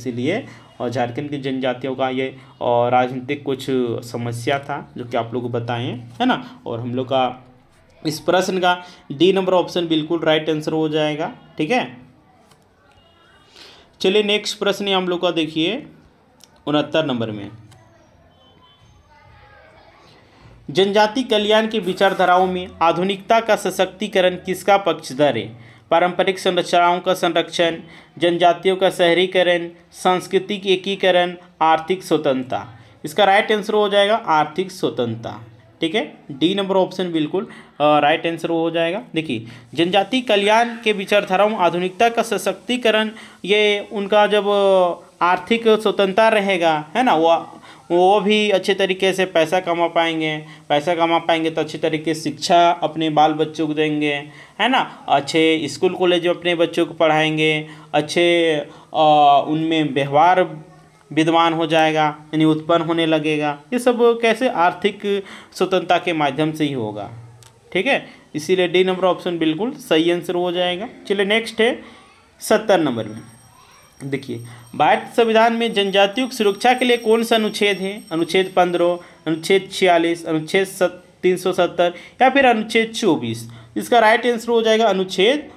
इसीलिए और झारखंड की जनजातियों का ये और राजनीतिक कुछ समस्या था जो कि आप लोग को बताएं है ना और हम लोग का इस प्रश्न का डी नंबर ऑप्शन बिल्कुल राइट आंसर हो जाएगा ठीक है चलिए नेक्स्ट प्रश्न हम लोग का देखिए उनहत्तर नंबर में जनजाति कल्याण की विचारधाराओं में आधुनिकता का सशक्तिकरण किसका पक्षधर है पारंपरिक संरचनाओं का संरक्षण जनजातियों का शहरीकरण सांस्कृतिक एकीकरण आर्थिक स्वतंत्रता इसका राइट आंसर हो जाएगा आर्थिक स्वतंत्रता ठीक है डी नंबर ऑप्शन बिल्कुल राइट आंसर वो हो जाएगा देखिए जनजाति कल्याण के विचारधाराओं आधुनिकता का सशक्तिकरण ये उनका जब आर्थिक स्वतंत्रता रहेगा है ना वो वो भी अच्छे तरीके से पैसा कमा पाएंगे पैसा कमा पाएंगे तो अच्छे तरीके से शिक्षा अपने बाल बच्चों को देंगे है ना अच्छे स्कूल कॉलेज में अपने बच्चों को पढ़ाएंगे अच्छे उनमें व्यवहार विद्वान हो जाएगा यानी उत्पन्न होने लगेगा ये सब कैसे आर्थिक स्वतंत्रता के माध्यम से ही होगा ठीक है इसीलिए डी नंबर ऑप्शन बिल्कुल सही आंसर हो जाएगा चलिए नेक्स्ट है सत्तर नंबर में देखिए भारत संविधान में जनजातियों की सुरक्षा के लिए कौन सा अनुच्छेद है अनुच्छेद पंद्रह अनुच्छेद छियालीस अनुच्छेद तीन सौ सत्तर या फिर अनुच्छेद चौबीस इसका राइट आंसर हो जाएगा अनुच्छेद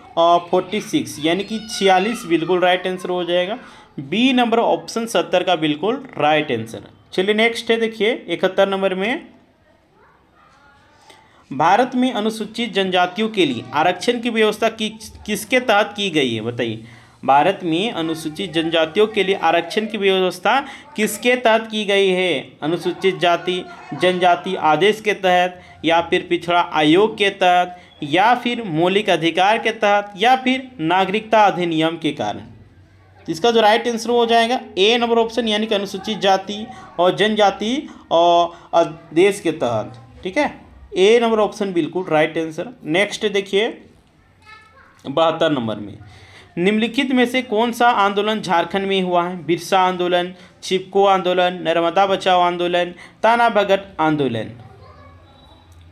फोर्टी सिक्स यानी कि छियालीस बिल्कुल राइट आंसर हो जाएगा बी नंबर ऑप्शन सत्तर का बिल्कुल राइट आंसर चलिए नेक्स्ट है देखिए इकहत्तर नंबर में भारत में अनुसूचित जनजातियों के लिए आरक्षण की व्यवस्था की किसके तहत की गई है बताइए भारत में अनुसूचित जनजातियों के लिए आरक्षण की व्यवस्था किसके तहत की गई है अनुसूचित जाति जनजाति आदेश के तहत या फिर पिछड़ा आयोग के तहत या फिर मौलिक अधिकार के तहत या फिर नागरिकता अधिनियम के कारण इसका जो राइट आंसर हो जाएगा ए नंबर ऑप्शन यानी कि अनुसूचित जाति और जनजाति और देश के तहत ठीक है ए नंबर ऑप्शन बिल्कुल राइट आंसर नेक्स्ट देखिए बहत्तर नंबर में निम्नलिखित में से कौन सा आंदोलन झारखंड में हुआ है बिरसा आंदोलन छिपको आंदोलन नर्मदा बचाओ आंदोलन ताना भगत आंदोलन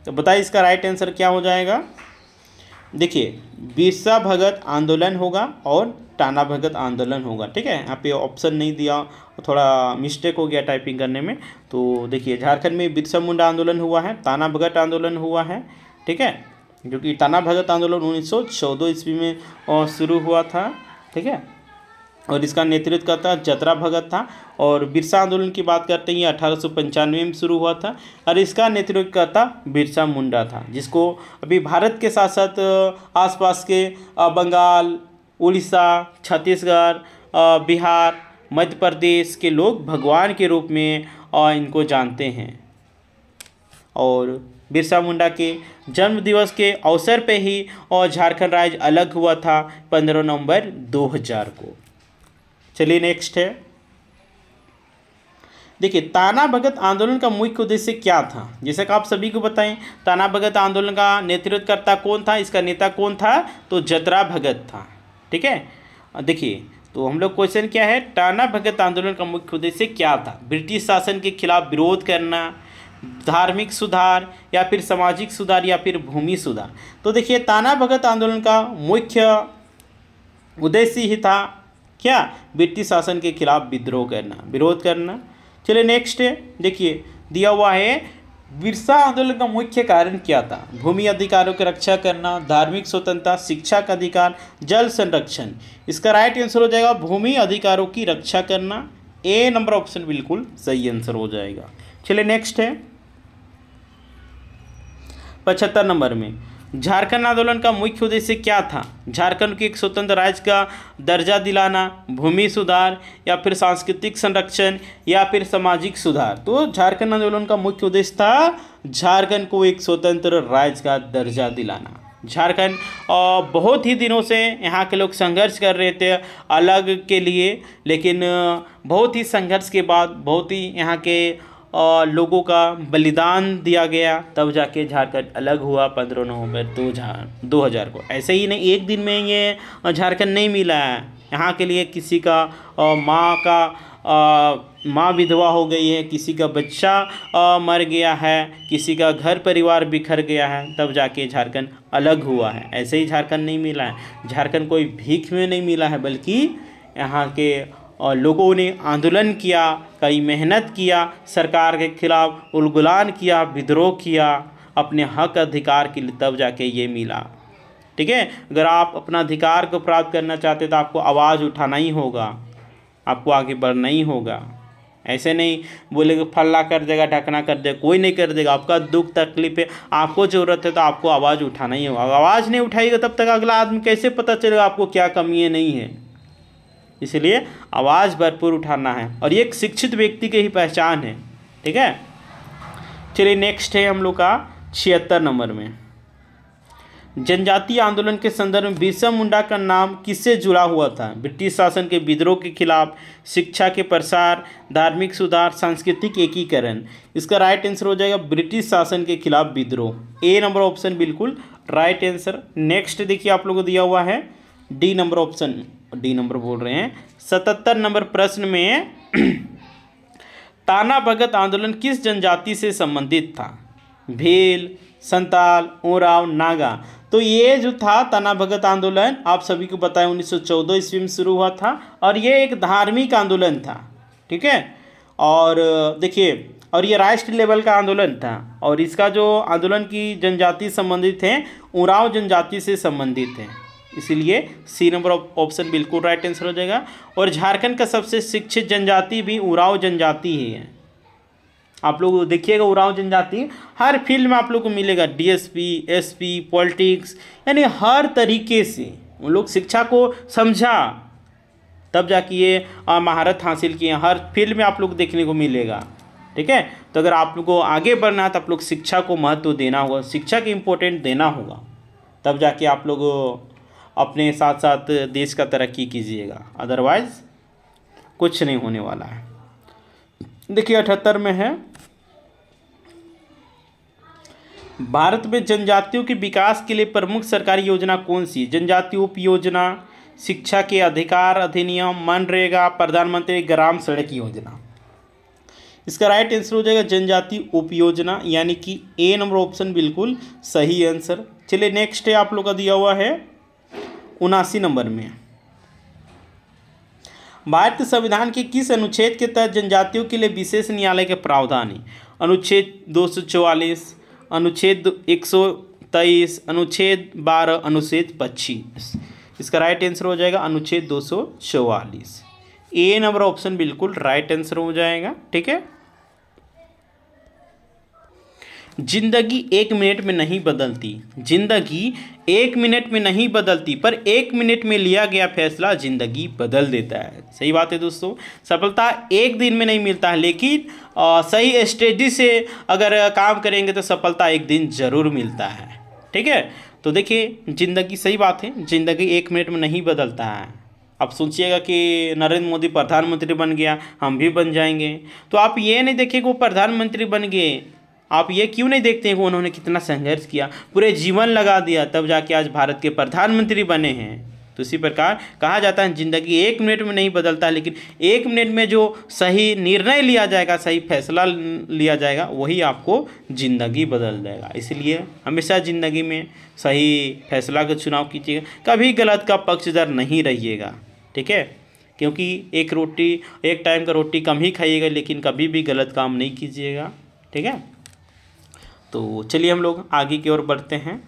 तो बताइए इसका राइट आंसर क्या हो जाएगा देखिए बिरसा भगत आंदोलन होगा और टाना भगत आंदोलन होगा ठीक है यहाँ पे ऑप्शन नहीं दिया थोड़ा मिस्टेक हो गया टाइपिंग करने में तो देखिए झारखंड में बिरसा मुंडा आंदोलन हुआ है ताना भगत आंदोलन हुआ है ठीक है जो कि ताना भगत आंदोलन उन्नीस सौ चौदह ईस्वी में शुरू हुआ था ठीक है और इसका नेतृत्व करता जतरा भगत था और बिरसा आंदोलन की बात करते हैं अठारह सौ पंचानवे में शुरू हुआ था और इसका नेतृत्व करता बिरसा मुंडा था जिसको अभी भारत के साथ साथ आसपास के बंगाल उड़ीसा छत्तीसगढ़ बिहार मध्य प्रदेश के लोग भगवान के रूप में और इनको जानते हैं और बिरसा मुंडा के जन्म दिवस के अवसर पे ही और झारखंड राज्य अलग हुआ था पंद्रह नवंबर 2000 को चलिए नेक्स्ट है देखिए ताना भगत आंदोलन का मुख्य उद्देश्य क्या था जैसे कि आप सभी को बताएं ताना भगत आंदोलन का नेतृत्व करता कौन था इसका नेता कौन था तो जतरा भगत था ठीक है देखिए तो हम लोग क्वेश्चन क्या है टाना भगत आंदोलन का मुख्य उद्देश्य क्या था ब्रिटिश शासन के खिलाफ विरोध करना धार्मिक सुधार या फिर सामाजिक सुधार या फिर भूमि सुधार तो देखिए ताना भगत आंदोलन का मुख्य उद्देश्य ही था क्या ब्रिटिश शासन के खिलाफ विद्रोह करना विरोध करना चलिए नेक्स्ट देखिए दिया हुआ है बिरसा आंदोलन का मुख्य कारण क्या था भूमि अधिकारों की रक्षा करना धार्मिक स्वतंत्रता शिक्षा का अधिकार जल संरक्षण इसका राइट आंसर हो जाएगा भूमि अधिकारों की रक्षा करना ए नंबर ऑप्शन बिल्कुल सही आंसर हो जाएगा चलिए नेक्स्ट है पचहत्तर नंबर में झारखंड आंदोलन का मुख्य उद्देश्य क्या था झारखंड को एक स्वतंत्र राज्य का दर्जा दिलाना भूमि सुधार या फिर सांस्कृतिक संरक्षण या फिर सामाजिक सुधार तो झारखंड आंदोलन का मुख्य उद्देश्य था झारखंड को एक स्वतंत्र राज्य का दर्जा दिलाना झारखंड और बहुत ही दिनों से यहाँ के लोग संघर्ष कर रहे थे अलग के लिए लेकिन बहुत ही संघर्ष के बाद बहुत ही यहाँ के और लोगों का बलिदान दिया गया तब जाके झारखंड अलग हुआ पंद्रह नवंबर दो झार दो हज़ार को ऐसे ही नहीं एक दिन में ये झारखंड नहीं मिला है यहाँ के लिए किसी का माँ का माँ विधवा हो गई है किसी का बच्चा आ, मर गया है किसी का घर परिवार बिखर गया है तब जाके झारखंड अलग हुआ है ऐसे ही झारखंड नहीं मिला है झारखंड कोई भीख में नहीं मिला है बल्कि यहाँ के और लोगों ने आंदोलन किया कई मेहनत किया सरकार के खिलाफ उलगुलान किया विद्रोह किया अपने हक अधिकार के लिए तब जाके ये मिला ठीक है अगर आप अपना अधिकार को प्राप्त करना चाहते तो आपको आवाज़ उठाना ही होगा आपको आगे बढ़ना ही होगा ऐसे नहीं बोले कि फल्ला कर देगा ढकना कर देगा कोई नहीं कर देगा आपका दुख तकलीफ है आपको ज़रूरत है तो आपको आवाज़ उठाना ही होगा आवाज़ नहीं उठाएगा तो तब तक अगला आदमी कैसे पता चलेगा आपको क्या कमी है नहीं है इसलिए आवाज़ भरपूर उठाना है और ये एक शिक्षित व्यक्ति की ही पहचान है ठीक है चलिए नेक्स्ट है हम लोग का छिहत्तर नंबर में जनजातीय आंदोलन के संदर्भ में बिरसा मुंडा का नाम किससे जुड़ा हुआ था ब्रिटिश शासन के विद्रोह के खिलाफ शिक्षा के प्रसार धार्मिक सुधार सांस्कृतिक एकीकरण इसका राइट आंसर हो जाएगा ब्रिटिश शासन के खिलाफ विद्रोह ए नंबर ऑप्शन बिल्कुल राइट आंसर नेक्स्ट देखिए आप लोगों को दिया हुआ है D number option D number बोल रहे हैं सतहत्तर नंबर प्रश्न में ताना भगत आंदोलन किस जनजाति से संबंधित था भील संताल ओराव नागा तो ये जो था ताना भगत आंदोलन आप सभी को सौ 1914 ईस्वी में शुरू हुआ था और ये एक धार्मिक आंदोलन था ठीक है और देखिए और ये राष्ट्र लेवल का आंदोलन था और इसका जो आंदोलन की जनजाति संबंधित है उराव जनजाति से संबंधित है इसीलिए सी नंबर ऑप्शन बिल्कुल राइट आंसर हो जाएगा और झारखंड का सबसे शिक्षित जनजाति भी उराव जनजाति ही है आप लोग देखिएगा उराव जनजाति हर फील्ड में आप लोग को मिलेगा डीएसपी एसपी पॉलिटिक्स यानी हर तरीके से उन लोग शिक्षा को समझा तब जाके ये महारत हासिल किए हर फील्ड में आप लोग देखने को मिलेगा ठीक है तो अगर आप लोग को आगे बढ़ना है तो आप लोग शिक्षा को महत्व देना होगा शिक्षा की इम्पोर्टेंट देना होगा तब जाके आप लोग अपने साथ साथ देश का तरक्की कीजिएगा अदरवाइज़ कुछ नहीं होने वाला है देखिए अठहत्तर में है भारत में जनजातियों के विकास के लिए प्रमुख सरकारी योजना कौन सी जनजाति उप योजना शिक्षा के अधिकार अधिनियम मनरेगा प्रधानमंत्री ग्राम सड़क योजना इसका राइट आंसर हो जाएगा जनजाति उप योजना यानी कि ए नंबर ऑप्शन बिल्कुल सही आंसर चलिए नेक्स्ट है आप लोग का दिया हुआ है उनासी नंबर में भारतीय संविधान के किस अनुच्छेद के तहत जनजातियों के लिए विशेष न्यायालय के प्रावधान है अनुच्छेद दो सौ चौवालीस अनुच्छेद एक सौ तेईस अनुच्छेद बारह अनुच्छेद पच्चीस इसका राइट आंसर हो जाएगा अनुच्छेद दो सौ चौवालीस ए नंबर ऑप्शन बिल्कुल राइट आंसर हो जाएगा ठीक है जिंदगी एक मिनट में नहीं बदलती जिंदगी एक मिनट में नहीं बदलती पर एक मिनट में लिया गया फैसला जिंदगी बदल देता है सही बात है दोस्तों सफलता एक दिन में नहीं मिलता है लेकिन आ, सही स्ट्रेटी से अगर काम करेंगे तो सफलता एक दिन ज़रूर मिलता है ठीक है तो देखिए ज़िंदगी सही बात है ज़िंदगी एक मिनट में नहीं बदलता है आप सोचिएगा कि नरेंद्र मोदी प्रधानमंत्री बन गया हम भी बन जाएंगे तो आप ये नहीं देखिए कि वो प्रधानमंत्री बन गए आप ये क्यों नहीं देखते हैं कि उन्होंने कितना संघर्ष किया पूरे जीवन लगा दिया तब जाके आज भारत के प्रधानमंत्री बने हैं तो इसी प्रकार कहा जाता है ज़िंदगी एक मिनट में नहीं बदलता लेकिन एक मिनट में जो सही निर्णय लिया जाएगा सही फैसला लिया जाएगा वही आपको ज़िंदगी बदल जाएगा इसलिए हमेशा ज़िंदगी में सही फैसला का चुनाव कीजिएगा कभी गलत का पक्षधर नहीं रहिएगा ठीक है क्योंकि एक रोटी एक टाइम का रोटी कम ही खाइएगा लेकिन कभी भी गलत काम नहीं कीजिएगा ठीक है तो चलिए हम लोग आगे की ओर बढ़ते हैं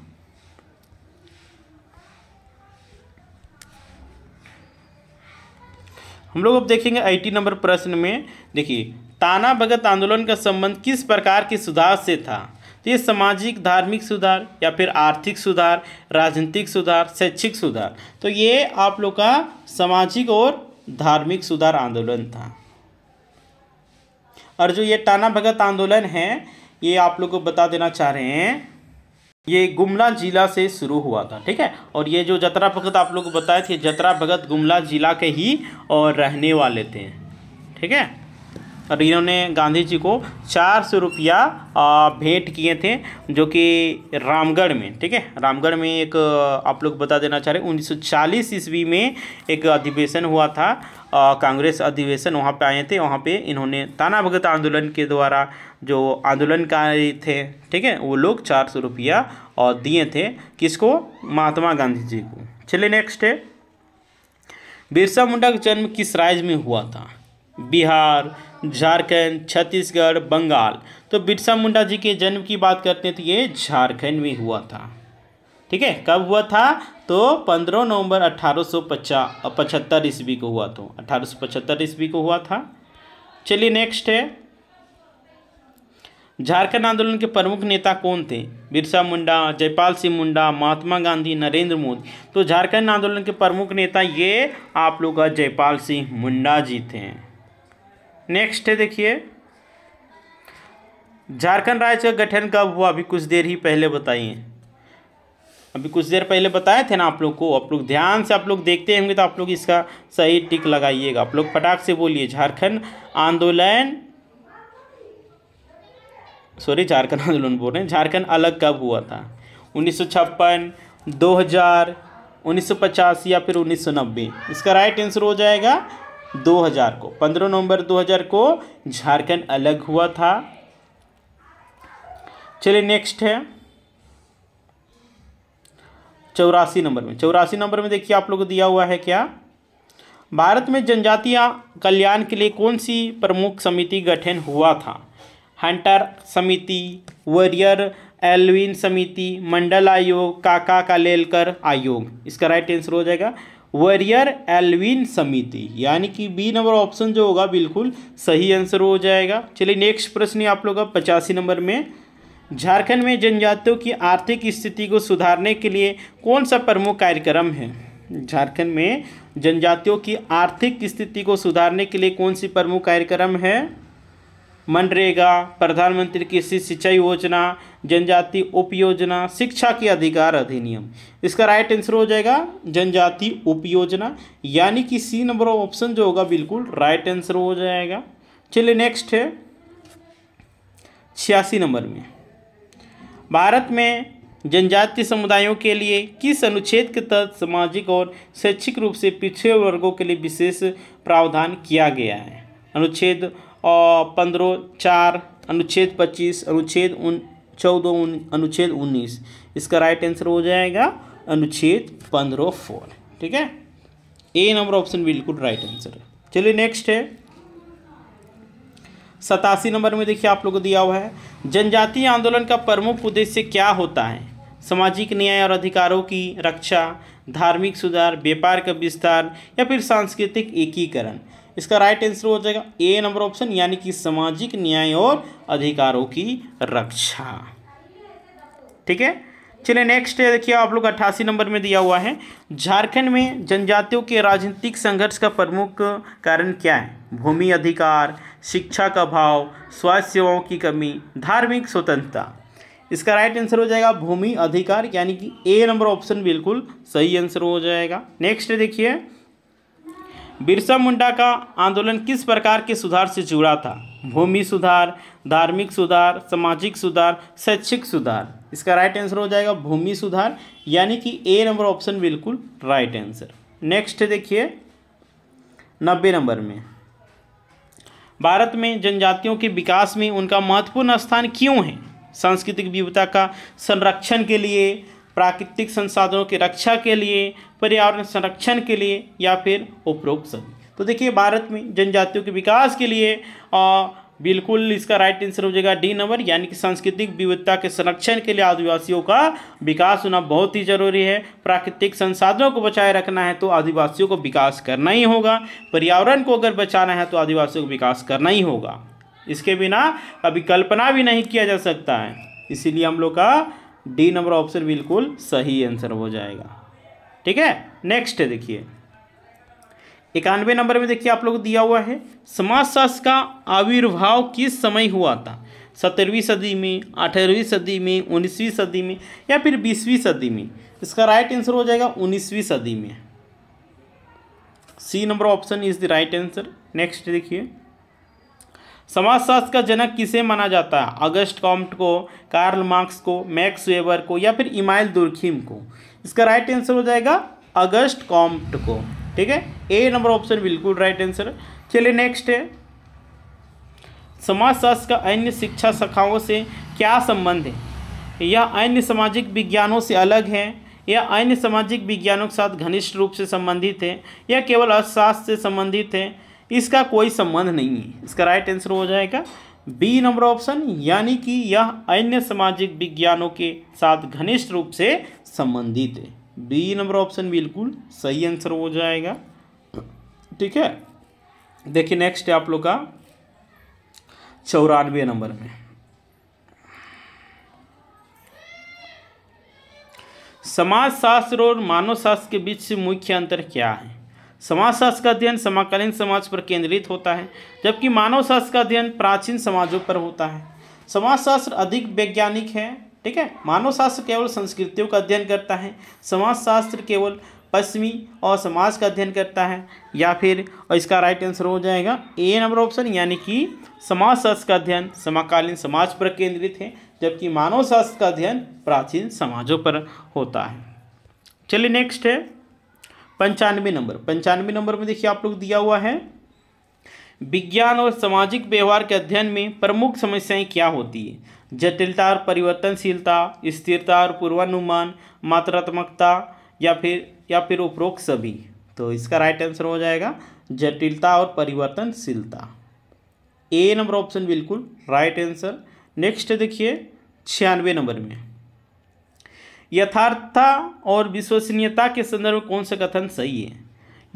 हम लोग अब देखेंगे आईटी नंबर प्रश्न में देखिए ताना भगत आंदोलन का संबंध किस प्रकार के सुधार से था तो ये सामाजिक धार्मिक सुधार या फिर आर्थिक सुधार राजनीतिक सुधार शैक्षिक सुधार तो ये आप लोग का सामाजिक और धार्मिक सुधार आंदोलन था और जो ये ताना भगत आंदोलन है ये आप लोग को बता देना चाह रहे हैं ये गुमला जिला से शुरू हुआ था ठीक है और ये जो जतरा भगत आप लोग को बताए थे जतरा भगत गुमला जिला के ही और रहने वाले थे ठीक है और इन्होंने गांधी जी को चार सौ रुपया भेंट किए थे जो कि रामगढ़ में ठीक है रामगढ़ में एक आप लोग बता देना चाह रहे उन्नीस सौ चालीस ईस्वी में एक अधिवेशन हुआ था कांग्रेस अधिवेशन वहाँ पे आए थे वहाँ पे इन्होंने ताना भगत आंदोलन के द्वारा जो आंदोलनकारी थे ठीक है वो लोग चार सौ रुपया और दिए थे किसको महात्मा गांधी जी को चलिए नेक्स्ट है बिरसा मुंडा का जन्म किस राज्य में हुआ था बिहार झारखंड छत्तीसगढ़ बंगाल तो बिरसा मुंडा जी के जन्म की बात करते हैं तो ये झारखंड में हुआ था ठीक है कब हुआ था तो 15 नवंबर अठारह सौ ईस्वी को हुआ तो अट्ठारह सौ ईस्वी को हुआ था चलिए नेक्स्ट है झारखंड आंदोलन के प्रमुख नेता कौन थे बिरसा मुंडा जयपाल सिंह मुंडा महात्मा गांधी नरेंद्र मोदी तो झारखंड आंदोलन के प्रमुख नेता ये आप लोग का जयपाल सिंह मुंडा जी थे नेक्स्ट है देखिए झारखंड राज्य का गठन कब हुआ अभी कुछ देर ही पहले बताइए अभी कुछ देर पहले बताए थे ना आप लोग को आप लोग ध्यान से आप लोग देखते होंगे तो आप लोग इसका सही टिक लगाइएगा आप लोग फटाक से बोलिए झारखंड आंदोलन सॉरी झारखंड आंदोलन बोल रहे हैं झारखंड अलग कब हुआ था उन्नीस सौ छप्पन दो हज़ार उन्नीस सौ पचास या फिर उन्नीस सौ नब्बे इसका राइट आंसर हो जाएगा दो हज़ार को पंद्रह नवंबर दो हज़ार को झारखंड अलग हुआ था चलिए नेक्स्ट है चौरासी नंबर में चौरासी नंबर में देखिए आप लोग को दिया हुआ है क्या भारत में जनजातीय कल्याण के लिए कौन सी प्रमुख समिति गठन हुआ था हंटर समिति वॉरियर एलविन समिति मंडल आयोग काका का लेलकर आयोग इसका राइट आंसर हो जाएगा वॉरियर एलविन समिति यानी कि बी नंबर ऑप्शन जो होगा बिल्कुल सही आंसर हो जाएगा चलिए नेक्स्ट प्रश्न आप लोग का पचासी नंबर में झारखंड में जनजातियों की आर्थिक स्थिति को सुधारने के लिए कौन सा प्रमुख कार्यक्रम है झारखंड में जनजातियों की आर्थिक स्थिति को सुधारने के लिए कौन सी प्रमुख कार्यक्रम है मनरेगा प्रधानमंत्री कृषि सिंचाई योजना जनजाति उप योजना शिक्षा के अधिकार अधिनियम इसका राइट आंसर हो जाएगा जनजाति उप योजना यानी कि सी नंबर ऑफ ऑप्शन जो होगा बिल्कुल राइट आंसर हो जाएगा चलिए नेक्स्ट है छियासी नंबर में भारत में जनजातीय समुदायों के लिए किस अनुच्छेद के तहत सामाजिक और शैक्षिक रूप से पिछड़े वर्गों के लिए विशेष प्रावधान किया गया है अनुच्छेद और पंद्रह चार अनुच्छेद पच्चीस अनुच्छेद उन चौदह उन अनुच्छेद उन्नीस इसका राइट आंसर हो जाएगा अनुच्छेद पंद्रह फोर ठीक है ए नंबर ऑप्शन बिल्कुल राइट आंसर है चलिए नेक्स्ट है सतासी नंबर में देखिए आप लोगों को दिया हुआ है जनजातीय आंदोलन का प्रमुख उद्देश्य क्या होता है सामाजिक न्याय और अधिकारों की रक्षा धार्मिक सुधार व्यापार का विस्तार या फिर सांस्कृतिक एकीकरण इसका राइट आंसर हो जाएगा ए नंबर ऑप्शन यानी कि सामाजिक न्याय और अधिकारों की रक्षा ठीक है चलिए नेक्स्ट देखिए आप लोग अट्ठासी नंबर में दिया हुआ है झारखंड में जनजातियों के राजनीतिक संघर्ष का प्रमुख कारण क्या है भूमि अधिकार शिक्षा का अभाव स्वास्थ्य सेवाओं की कमी धार्मिक स्वतंत्रता इसका राइट आंसर हो जाएगा भूमि अधिकार यानी कि ए नंबर ऑप्शन बिल्कुल सही आंसर हो जाएगा नेक्स्ट देखिए बिरसा मुंडा का आंदोलन किस प्रकार के सुधार से जुड़ा था भूमि सुधार धार्मिक सुधार सामाजिक सुधार शैक्षिक सुधार इसका राइट आंसर हो जाएगा भूमि सुधार यानी कि ए नंबर ऑप्शन बिल्कुल राइट आंसर नेक्स्ट देखिए नब्बे नंबर में भारत में जनजातियों के विकास में उनका महत्वपूर्ण स्थान क्यों है सांस्कृतिक विविधता का संरक्षण के लिए प्राकृतिक संसाधनों की रक्षा के लिए पर्यावरण संरक्षण के लिए या फिर उपरोक्त सभी तो देखिए भारत में जनजातियों के विकास के लिए आ, बिल्कुल इसका राइट आंसर हो जाएगा डी नंबर यानी कि सांस्कृतिक विविधता के संरक्षण के लिए आदिवासियों का विकास होना बहुत ही जरूरी है प्राकृतिक संसाधनों को बचाए रखना है तो आदिवासियों को विकास करना ही होगा पर्यावरण को अगर बचाना है तो आदिवासियों को विकास करना ही होगा इसके बिना अभी कल्पना भी नहीं किया जा सकता है इसीलिए हम लोग का डी नंबर ऑप्शन बिल्कुल सही आंसर हो जाएगा ठीक है नेक्स्ट है देखिए इक्यानवे नंबर में देखिए आप लोग दिया हुआ है समाजशास्त्र का आविर्भाव किस समय हुआ था सत्रहवीं सदी में अठारहवीं सदी में उन्नीसवीं सदी में या फिर बीसवीं सदी में इसका राइट आंसर हो जाएगा उन्नीसवीं सदी में C number option is the right answer next देखिए समाजशास्त्र का जनक किसे माना जाता है अगस्त कॉम्ट को कार्ल मार्क्स को मैक्स वेबर को या फिर इमाइल दुर्खीम को इसका राइट आंसर हो जाएगा अगस्त कॉम्प्ट को ठीक है ए नंबर ऑप्शन बिल्कुल राइट आंसर चलिए नेक्स्ट है समाजशास्त्र का अन्य शिक्षा शाखाओं से क्या संबंध है यह अन्य सामाजिक विज्ञानों से अलग है या अन्य सामाजिक विज्ञानों के साथ घनिष्ठ रूप से संबंधित है या केवल अर्थशास्त्र से संबंधित है इसका कोई संबंध नहीं है इसका राइट आंसर हो जाएगा बी नंबर ऑप्शन यानी कि यह अन्य सामाजिक विज्ञानों के साथ घनिष्ठ रूप से संबंधित है बी नंबर ऑप्शन बिल्कुल सही आंसर हो जाएगा ठीक है देखिए नेक्स्ट है आप लोग का चौरानवे नंबर में समाजशास्त्र और मानव शास्त्र के बीच मुख्य अंतर क्या है समाजशास्त्र का अध्ययन समकालीन समाज पर केंद्रित होता है जबकि मानव शास्त्र का अध्ययन प्राचीन समाजों पर होता है समाजशास्त्र अधिक वैज्ञानिक है ठीक है मानव शास्त्र केवल संस्कृतियों का अध्ययन करता है समाजशास्त्र केवल पश्चिमी और समाज का अध्ययन करता है या फिर और इसका राइट आंसर हो जाएगा ए नंबर ऑप्शन यानी कि समाजशास्त्र का अध्ययन समकालीन समाज पर केंद्रित है जबकि मानव शास्त्र का अध्ययन प्राचीन समाजों पर होता है चलिए नेक्स्ट है पंचानवे नंबर पंचानवे नंबर में देखिए आप लोग दिया हुआ है विज्ञान और सामाजिक व्यवहार के अध्ययन में प्रमुख समस्याएं क्या होती है जटिलता और परिवर्तनशीलता स्थिरता और पूर्वानुमान मात्रात्मकता या फिर या फिर उपरोक्त सभी तो इसका राइट आंसर हो जाएगा जटिलता और परिवर्तनशीलता ए नंबर ऑप्शन बिल्कुल राइट आंसर नेक्स्ट देखिए छियानवे नंबर में यथार्थता और विश्वसनीयता के संदर्भ में कौन सा कथन सही है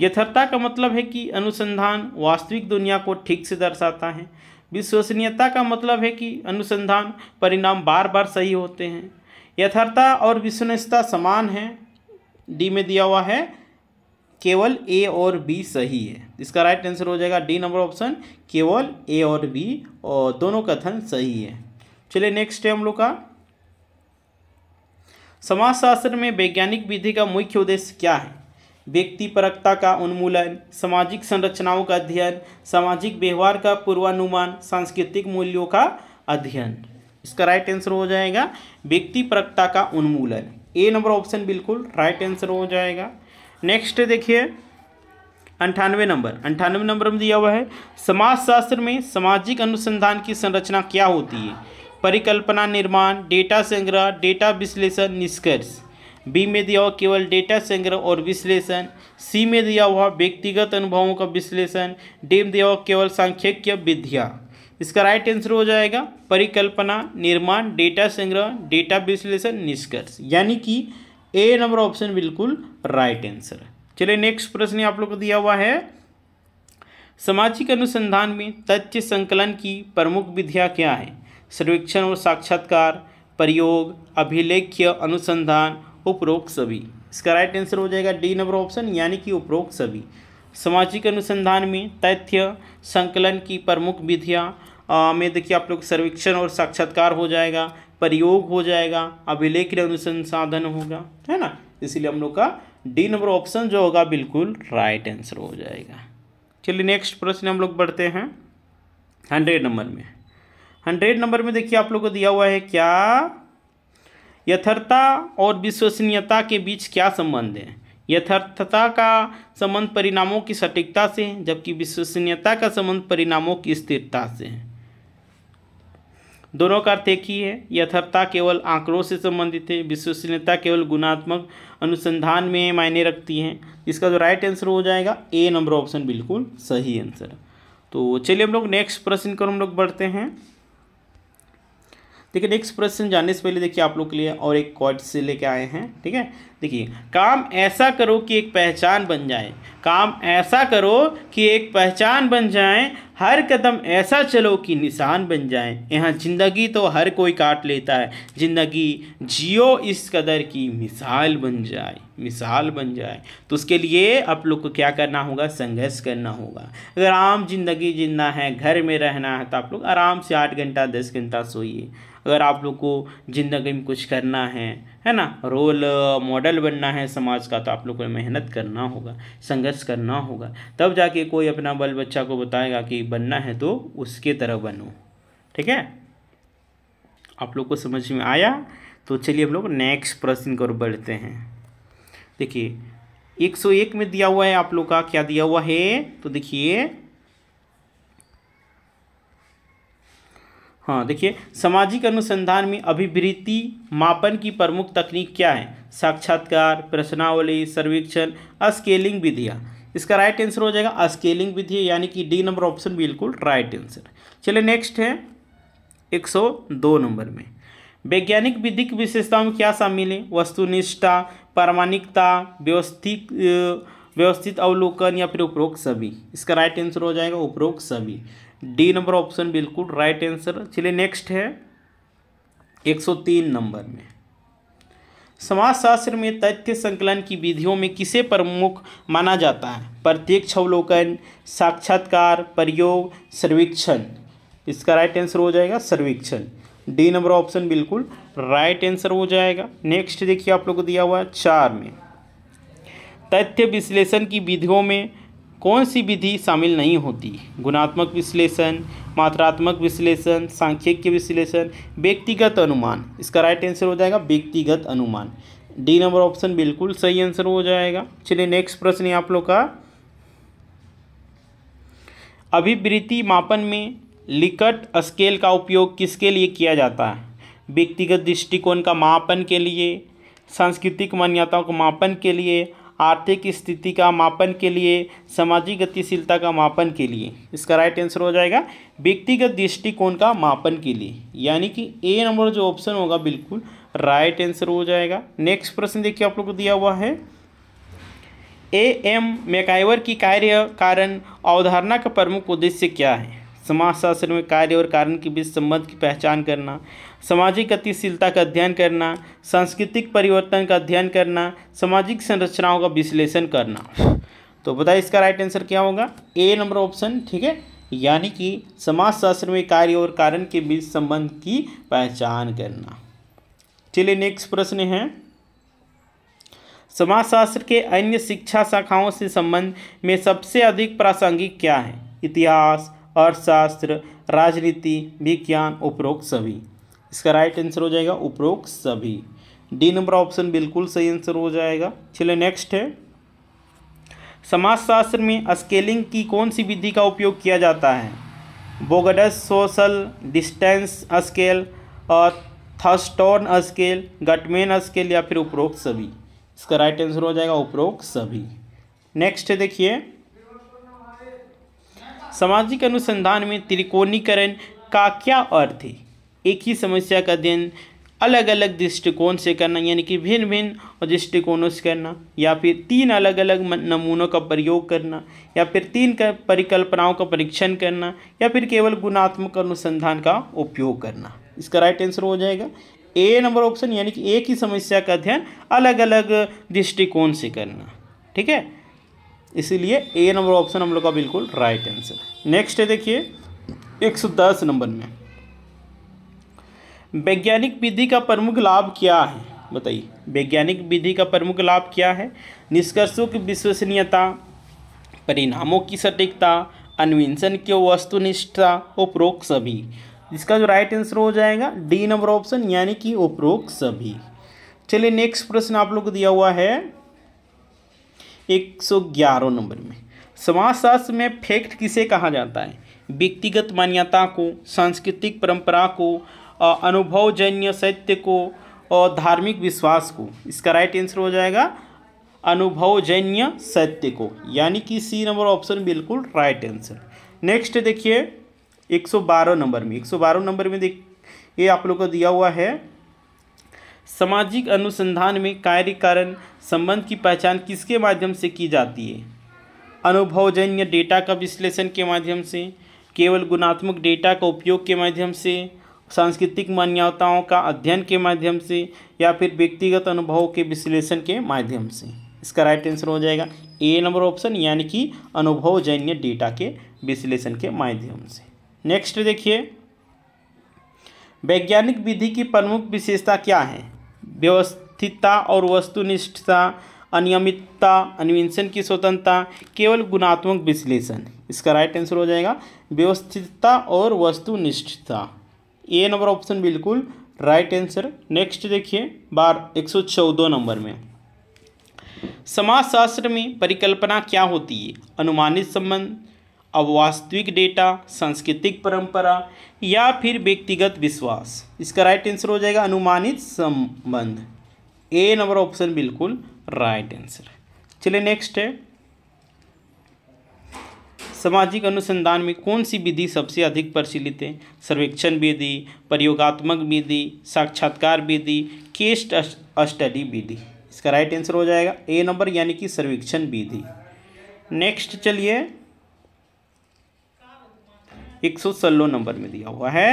यथार्थता का मतलब है कि अनुसंधान वास्तविक दुनिया को ठीक से दर्शाता है विश्वसनीयता का मतलब है कि अनुसंधान परिणाम बार बार सही होते हैं यथार्थता और विश्वसनीयता समान है डी में दिया हुआ है केवल ए और बी सही है इसका राइट आंसर हो जाएगा डी नंबर ऑप्शन केवल ए और बी और दोनों कथन सही है चलिए नेक्स्ट है हम लोग का समाजशास्त्र में वैज्ञानिक विधि का मुख्य उद्देश्य क्या है व्यक्ति परकता का उन्मूलन सामाजिक संरचनाओं का अध्ययन सामाजिक व्यवहार का पूर्वानुमान सांस्कृतिक मूल्यों का अध्ययन इसका राइट आंसर हो जाएगा व्यक्ति परकता का उन्मूलन ए नंबर ऑप्शन बिल्कुल राइट आंसर हो जाएगा नेक्स्ट देखिए अंठानवे नंबर अंठानवे नंबर में दिया हुआ है समाजशास्त्र में सामाजिक अनुसंधान की संरचना क्या होती है परिकल्पना निर्माण डेटा संग्रह डेटा विश्लेषण निष्कर्ष बी में दिया हुआ केवल डेटा संग्रह और विश्लेषण सी में दिया हुआ व्यक्तिगत अनुभवों का विश्लेषण डी में दिया हुआ केवल सांख्यिक विद्या इसका राइट आंसर हो जाएगा परिकल्पना निर्माण डेटा संग्रह डेटा विश्लेषण निष्कर्ष यानी कि ए नंबर ऑप्शन बिल्कुल राइट आंसर चलिए नेक्स्ट प्रश्न आप लोग को दिया हुआ है सामाजिक अनुसंधान में तथ्य संकलन की प्रमुख विधियाँ क्या है सर्वेक्षण और साक्षात्कार प्रयोग अभिलेख्य अनुसंधान उपरोक्त सभी इसका राइट आंसर हो जाएगा डी नंबर ऑप्शन यानी कि उपरोक्त सभी सामाजिक अनुसंधान में तथ्य संकलन की प्रमुख विधियाँ में देखिए आप लोग सर्वेक्षण और साक्षात्कार हो जाएगा प्रयोग हो जाएगा अभिलेख अनुसंसाधन होगा है ना इसीलिए हम लोग का डी नंबर ऑप्शन जो होगा बिल्कुल राइट आंसर हो जाएगा चलिए नेक्स्ट प्रश्न हम लोग बढ़ते हैं हंड्रेड नंबर में हंड्रेड नंबर में देखिए आप लोग को दिया हुआ है क्या यथार्थता और विश्वसनीयता के बीच क्या संबंध है यथार्थता का संबंध परिणामों की सटीकता से है जबकि विश्वसनीयता का संबंध परिणामों की स्थिरता से है दोनों का अर्थ एक ही है यथार्थता केवल आंकड़ों से संबंधित है विश्वसनीयता केवल गुणात्मक अनुसंधान में मायने रखती है इसका जो राइट आंसर हो जाएगा ए नंबर ऑप्शन बिल्कुल सही आंसर तो चलिए हम लोग नेक्स्ट प्रश्न को हम लोग बढ़ते हैं ठीक है नेक्स्ट प्रश्न जानने से पहले देखिए आप लोग के लिए और एक क्वेश्चन से लेके आए हैं ठीक है देखिए काम ऐसा करो कि एक पहचान बन जाए काम ऐसा करो कि एक पहचान बन जाए हर कदम ऐसा चलो कि निशान बन जाए यहाँ ज़िंदगी तो हर कोई काट लेता है ज़िंदगी जियो इस कदर की मिसाल बन जाए मिसाल बन जाए तो उसके लिए आप लोग को क्या करना होगा संघर्ष करना होगा अगर आम ज़िंदगी जीना है घर में रहना है तो आप लोग आराम से आठ घंटा दस घंटा सोइए अगर आप लोग को ज़िंदगी में कुछ करना है है ना रोल मॉडल बनना है समाज का तो आप लोग को मेहनत करना होगा संघर्ष करना होगा तब जाके कोई अपना बल बच्चा को बताएगा कि बनना है तो उसके तरह बनो ठीक है आप लोग को समझ में आया तो चलिए हम लोग नेक्स्ट प्रश्न की ओर बढ़ते हैं देखिए 101 में दिया हुआ है आप लोग का क्या दिया हुआ है तो देखिए हाँ देखिए सामाजिक अनुसंधान में अभिवृत्ति मापन की प्रमुख तकनीक क्या है साक्षात्कार प्रश्नावली सर्वेक्षण स्केलिंग विधियाँ इसका राइट आंसर हो जाएगा स्केलिंग विधि यानी कि डी नंबर ऑप्शन बिल्कुल राइट आंसर चलिए नेक्स्ट है 102 नंबर में वैज्ञानिक विधिक की विशेषताओं में क्या शामिल है वस्तुनिष्ठा प्रामाणिकता व्यवस्थित व्यवस्थित अवलोकन या फिर उपरोक्त सभी इसका राइट आंसर हो जाएगा उपरोक्त सभी डी नंबर ऑप्शन बिल्कुल राइट आंसर चलिए नेक्स्ट है 103 नंबर में समाजशास्त्र में तथ्य संकलन की विधियों में किसे प्रमुख माना जाता है प्रत्यक्ष अवलोकन साक्षात्कार प्रयोग सर्वेक्षण इसका राइट आंसर हो जाएगा सर्वेक्षण डी नंबर ऑप्शन बिल्कुल राइट आंसर हो जाएगा नेक्स्ट देखिए आप लोग को दिया हुआ है चार में तथ्य विश्लेषण की विधियों में कौन सी विधि शामिल नहीं होती गुणात्मक विश्लेषण मात्रात्मक विश्लेषण सांख्यिक विश्लेषण व्यक्तिगत अनुमान इसका राइट आंसर हो जाएगा व्यक्तिगत अनुमान डी नंबर ऑप्शन बिल्कुल सही आंसर हो जाएगा चलिए नेक्स्ट प्रश्न है आप लोग का अभिवृत्ति मापन में लिकट स्केल का उपयोग किसके लिए किया जाता है व्यक्तिगत दृष्टिकोण का मापन के लिए सांस्कृतिक मान्यताओं को मापन के लिए आर्थिक स्थिति का मापन के लिए सामाजिक गतिशीलता का मापन के लिए इसका राइट आंसर हो जाएगा व्यक्तिगत दृष्टिकोण का मापन के लिए यानी कि ए नंबर जो ऑप्शन होगा बिल्कुल राइट आंसर हो जाएगा नेक्स्ट प्रश्न देखिए आप लोग को दिया हुआ है ए एम मैकाइवर की कार्य कारण अवधारणा का प्रमुख उद्देश्य क्या है समाजशास्त्र में कार्य और कारण के बीच संबंध की पहचान करना सामाजिक गतिशीलता का अध्ययन करना सांस्कृतिक परिवर्तन का अध्ययन करना सामाजिक संरचनाओं का विश्लेषण करना तो बताइए इसका राइट आंसर क्या होगा ए नंबर ऑप्शन ठीक है यानी कि समाजशास्त्र में कार्य और कारण के बीच संबंध की पहचान करना चलिए नेक्स्ट प्रश्न है समाजशास्त्र के अन्य शिक्षा शाखाओं से संबंध में सबसे अधिक प्रासंगिक क्या है इतिहास अर्थशास्त्र राजनीति विज्ञान उपरोक्त सभी इसका राइट आंसर हो जाएगा उपरोक्त सभी डी नंबर ऑप्शन बिल्कुल सही आंसर हो जाएगा चलिए नेक्स्ट है समाजशास्त्र में स्केलिंग की कौन सी विधि का उपयोग किया जाता है बोगडस सोशल डिस्टेंस स्केल और थर्स्टोन स्केल गटमेन स्केल या फिर उपरोक्त सभी इसका राइट आंसर हो जाएगा उपरोक्त सभी नेक्स्ट देखिए सामाजिक अनुसंधान में त्रिकोणीकरण का क्या अर्थ है एक ही समस्या का अध्ययन अलग अलग दृष्टिकोण से करना यानी कि भिन्न भिन्न दृष्टिकोणों से करना या फिर तीन अलग अलग नमूनों का प्रयोग करना या फिर तीन का परिकल्पनाओं का परीक्षण करना या फिर केवल गुणात्मक अनुसंधान का उपयोग करना इसका राइट आंसर हो जाएगा ए नंबर ऑप्शन यानी कि एक ही समस्या का अध्ययन अलग अलग दृष्टिकोण से करना ठीक है इसीलिए ए नंबर ऑप्शन हम लोग का बिल्कुल राइट आंसर नेक्स्ट है देखिए एक सौ दस नंबर में वैज्ञानिक विधि का प्रमुख लाभ क्या है बताइए वैज्ञानिक विधि का प्रमुख लाभ क्या है निष्कर्षों की विश्वसनीयता परिणामों की सटीकता अन्वेषण की वस्तुनिष्ठता उपरोक्त सभी इसका जो राइट आंसर हो जाएगा डी नंबर ऑप्शन यानी कि उपरोक्त सभी चलिए नेक्स्ट प्रश्न आप लोग को दिया हुआ है एक सौ ग्यारह नंबर में समाजशास्त्र में फैक्ट किसे कहा जाता है व्यक्तिगत मान्यता को सांस्कृतिक परंपरा को अनुभवजन्य सत्य को और धार्मिक विश्वास को इसका राइट आंसर हो जाएगा अनुभवजन्य सत्य को यानी कि सी नंबर ऑप्शन बिल्कुल राइट आंसर नेक्स्ट देखिए 112 नंबर में 112 नंबर में देख ये आप लोग को दिया हुआ है सामाजिक अनुसंधान में कार्य कारण संबंध की पहचान किसके माध्यम से की जाती है अनुभवजन्य डेटा का विश्लेषण के माध्यम से केवल गुणात्मक डेटा का उपयोग के माध्यम से सांस्कृतिक मान्यताओं का अध्ययन के माध्यम से या फिर व्यक्तिगत अनुभव के विश्लेषण के माध्यम से इसका राइट आंसर हो जाएगा ए नंबर ऑप्शन यानी कि अनुभवजन्य डेटा के विश्लेषण के माध्यम से नेक्स्ट देखिए वैज्ञानिक विधि की प्रमुख विशेषता क्या है व्यवस्थितता और वस्तुनिष्ठता अनियमितता अन्वेषण की स्वतंत्रता केवल गुणात्मक विश्लेषण इसका राइट आंसर हो जाएगा व्यवस्थितता और वस्तुनिष्ठता ए नंबर ऑप्शन बिल्कुल राइट आंसर नेक्स्ट देखिए बार एक सौ चौदह नंबर में समाजशास्त्र में परिकल्पना क्या होती है अनुमानित संबंध अवास्तविक डेटा सांस्कृतिक परंपरा या फिर व्यक्तिगत विश्वास इसका राइट आंसर हो जाएगा अनुमानित संबंध ए नंबर ऑप्शन बिल्कुल राइट आंसर चलिए नेक्स्ट है सामाजिक अनुसंधान में कौन सी विधि सबसे अधिक प्रचलित है सर्वेक्षण विधि प्रयोगात्मक विधि साक्षात्कार विधि केस्ट स्टडी विधि इसका राइट आंसर हो जाएगा ए नंबर यानी कि सर्वेक्षण विधि नेक्स्ट चलिए एक सौ सोलह नंबर में दिया हुआ है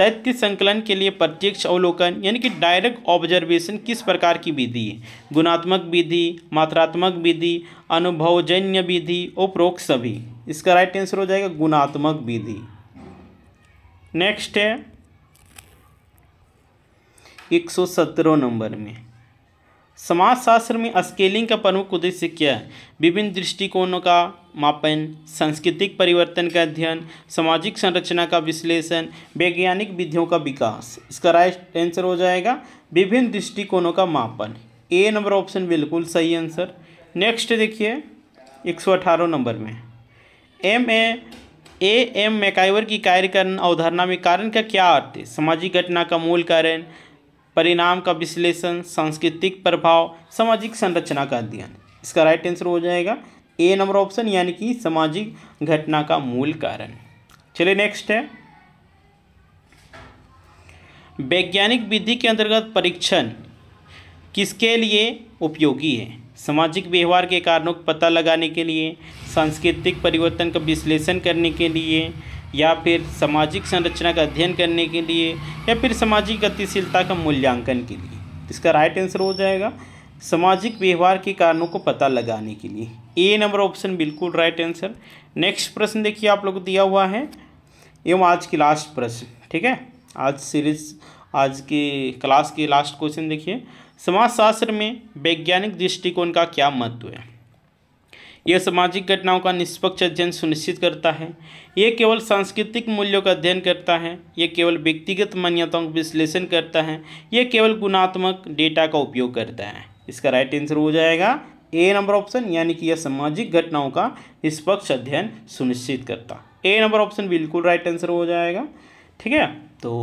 तथ्य संकलन के लिए प्रत्यक्ष अवलोकन यानी कि डायरेक्ट ऑब्जर्वेशन किस प्रकार की विधि है गुणात्मक विधि मात्रात्मक विधि अनुभवजन्य विधि उपरोक्त सभी इसका राइट आंसर हो जाएगा गुणात्मक विधि नेक्स्ट है एक सौ सत्रह नंबर में समाजशास्त्र में स्केलिंग का प्रमुख उद्देश्य क्या है विभिन्न दृष्टिकोणों का मापन सांस्कृतिक परिवर्तन का अध्ययन सामाजिक संरचना का विश्लेषण वैज्ञानिक विधियों का विकास इसका राइट आंसर हो जाएगा विभिन्न दृष्टिकोणों का मापन ए नंबर ऑप्शन बिल्कुल सही आंसर नेक्स्ट देखिए एक सौ अठारह नंबर में M A A M MacIver की कार्यकरण अवधारणा में कारण का क्या अर्थ है सामाजिक घटना का मूल कारण परिणाम का विश्लेषण सांस्कृतिक प्रभाव सामाजिक संरचना का अध्ययन इसका राइट आंसर हो जाएगा ए नंबर ऑप्शन यानी कि सामाजिक घटना का मूल कारण चलिए नेक्स्ट है वैज्ञानिक विधि के अंतर्गत परीक्षण किसके लिए उपयोगी है सामाजिक व्यवहार के कारणों का पता लगाने के लिए सांस्कृतिक परिवर्तन का विश्लेषण करने के लिए या फिर सामाजिक संरचना का अध्ययन करने के लिए या फिर सामाजिक गतिशीलता का मूल्यांकन के लिए इसका राइट आंसर हो जाएगा सामाजिक व्यवहार के कारणों को पता लगाने के लिए ए नंबर ऑप्शन बिल्कुल राइट आंसर नेक्स्ट प्रश्न देखिए आप लोग को दिया हुआ है एवं आज की लास्ट प्रश्न ठीक है आज सीरीज आज की क्लास की लास्ट क्वेश्चन देखिए समाजशास्त्र में वैज्ञानिक दृष्टिकोण का क्या महत्व है यह सामाजिक घटनाओं का निष्पक्ष अध्ययन सुनिश्चित करता है यह केवल सांस्कृतिक मूल्यों का अध्ययन करता है यह केवल व्यक्तिगत मान्यताओं का विश्लेषण करता है यह केवल गुणात्मक डेटा का उपयोग करता है इसका राइट आंसर हो जाएगा ए नंबर ऑप्शन यानी कि यह सामाजिक घटनाओं का निष्पक्ष अध्ययन सुनिश्चित करता ए नंबर ऑप्शन बिल्कुल राइट आंसर हो जाएगा ठीक है तो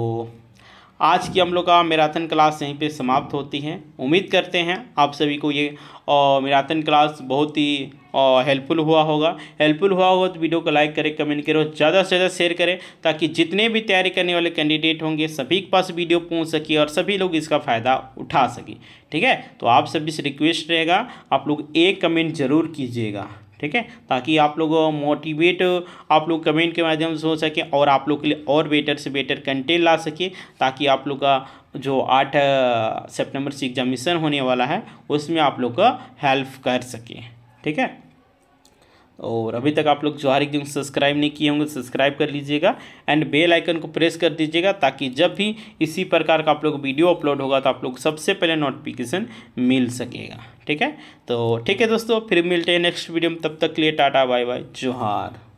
आज की हम लोग का मैराथन क्लास यहीं पे समाप्त होती है उम्मीद करते हैं आप सभी को ये मैराथन क्लास बहुत ही हेल्पफुल हुआ होगा हेल्पफुल हुआ होगा तो वीडियो को लाइक करें कमेंट और ज़्यादा से ज़्यादा शेयर करें ताकि जितने भी तैयारी करने वाले कैंडिडेट होंगे सभी के पास वीडियो पहुँच सके और सभी लोग इसका फ़ायदा उठा सके ठीक है तो आप सभी से रिक्वेस्ट रहेगा आप लोग एक कमेंट ज़रूर कीजिएगा ठीक है ताकि आप लोग मोटिवेट आप लोग कमेंट के माध्यम से हो सके और आप लोग के लिए और बेटर से बेटर कंटेंट ला सके ताकि आप लोग का जो आठ सितंबर से एग्जामिशन होने वाला है उसमें आप लोग का हेल्प कर सके ठीक है और अभी तक आप लोग जो हर दिन सब्सक्राइब नहीं किए होंगे तो सब्सक्राइब कर लीजिएगा एंड बेल आइकन को प्रेस कर दीजिएगा ताकि जब भी इसी प्रकार का आप लोग वीडियो अपलोड होगा तो आप लोग सबसे पहले नोटिफिकेशन मिल सकेगा ठीक है तो ठीक है दोस्तों फिर मिलते हैं नेक्स्ट वीडियो में तब तक के लिए टाटा बाय बाय जोहार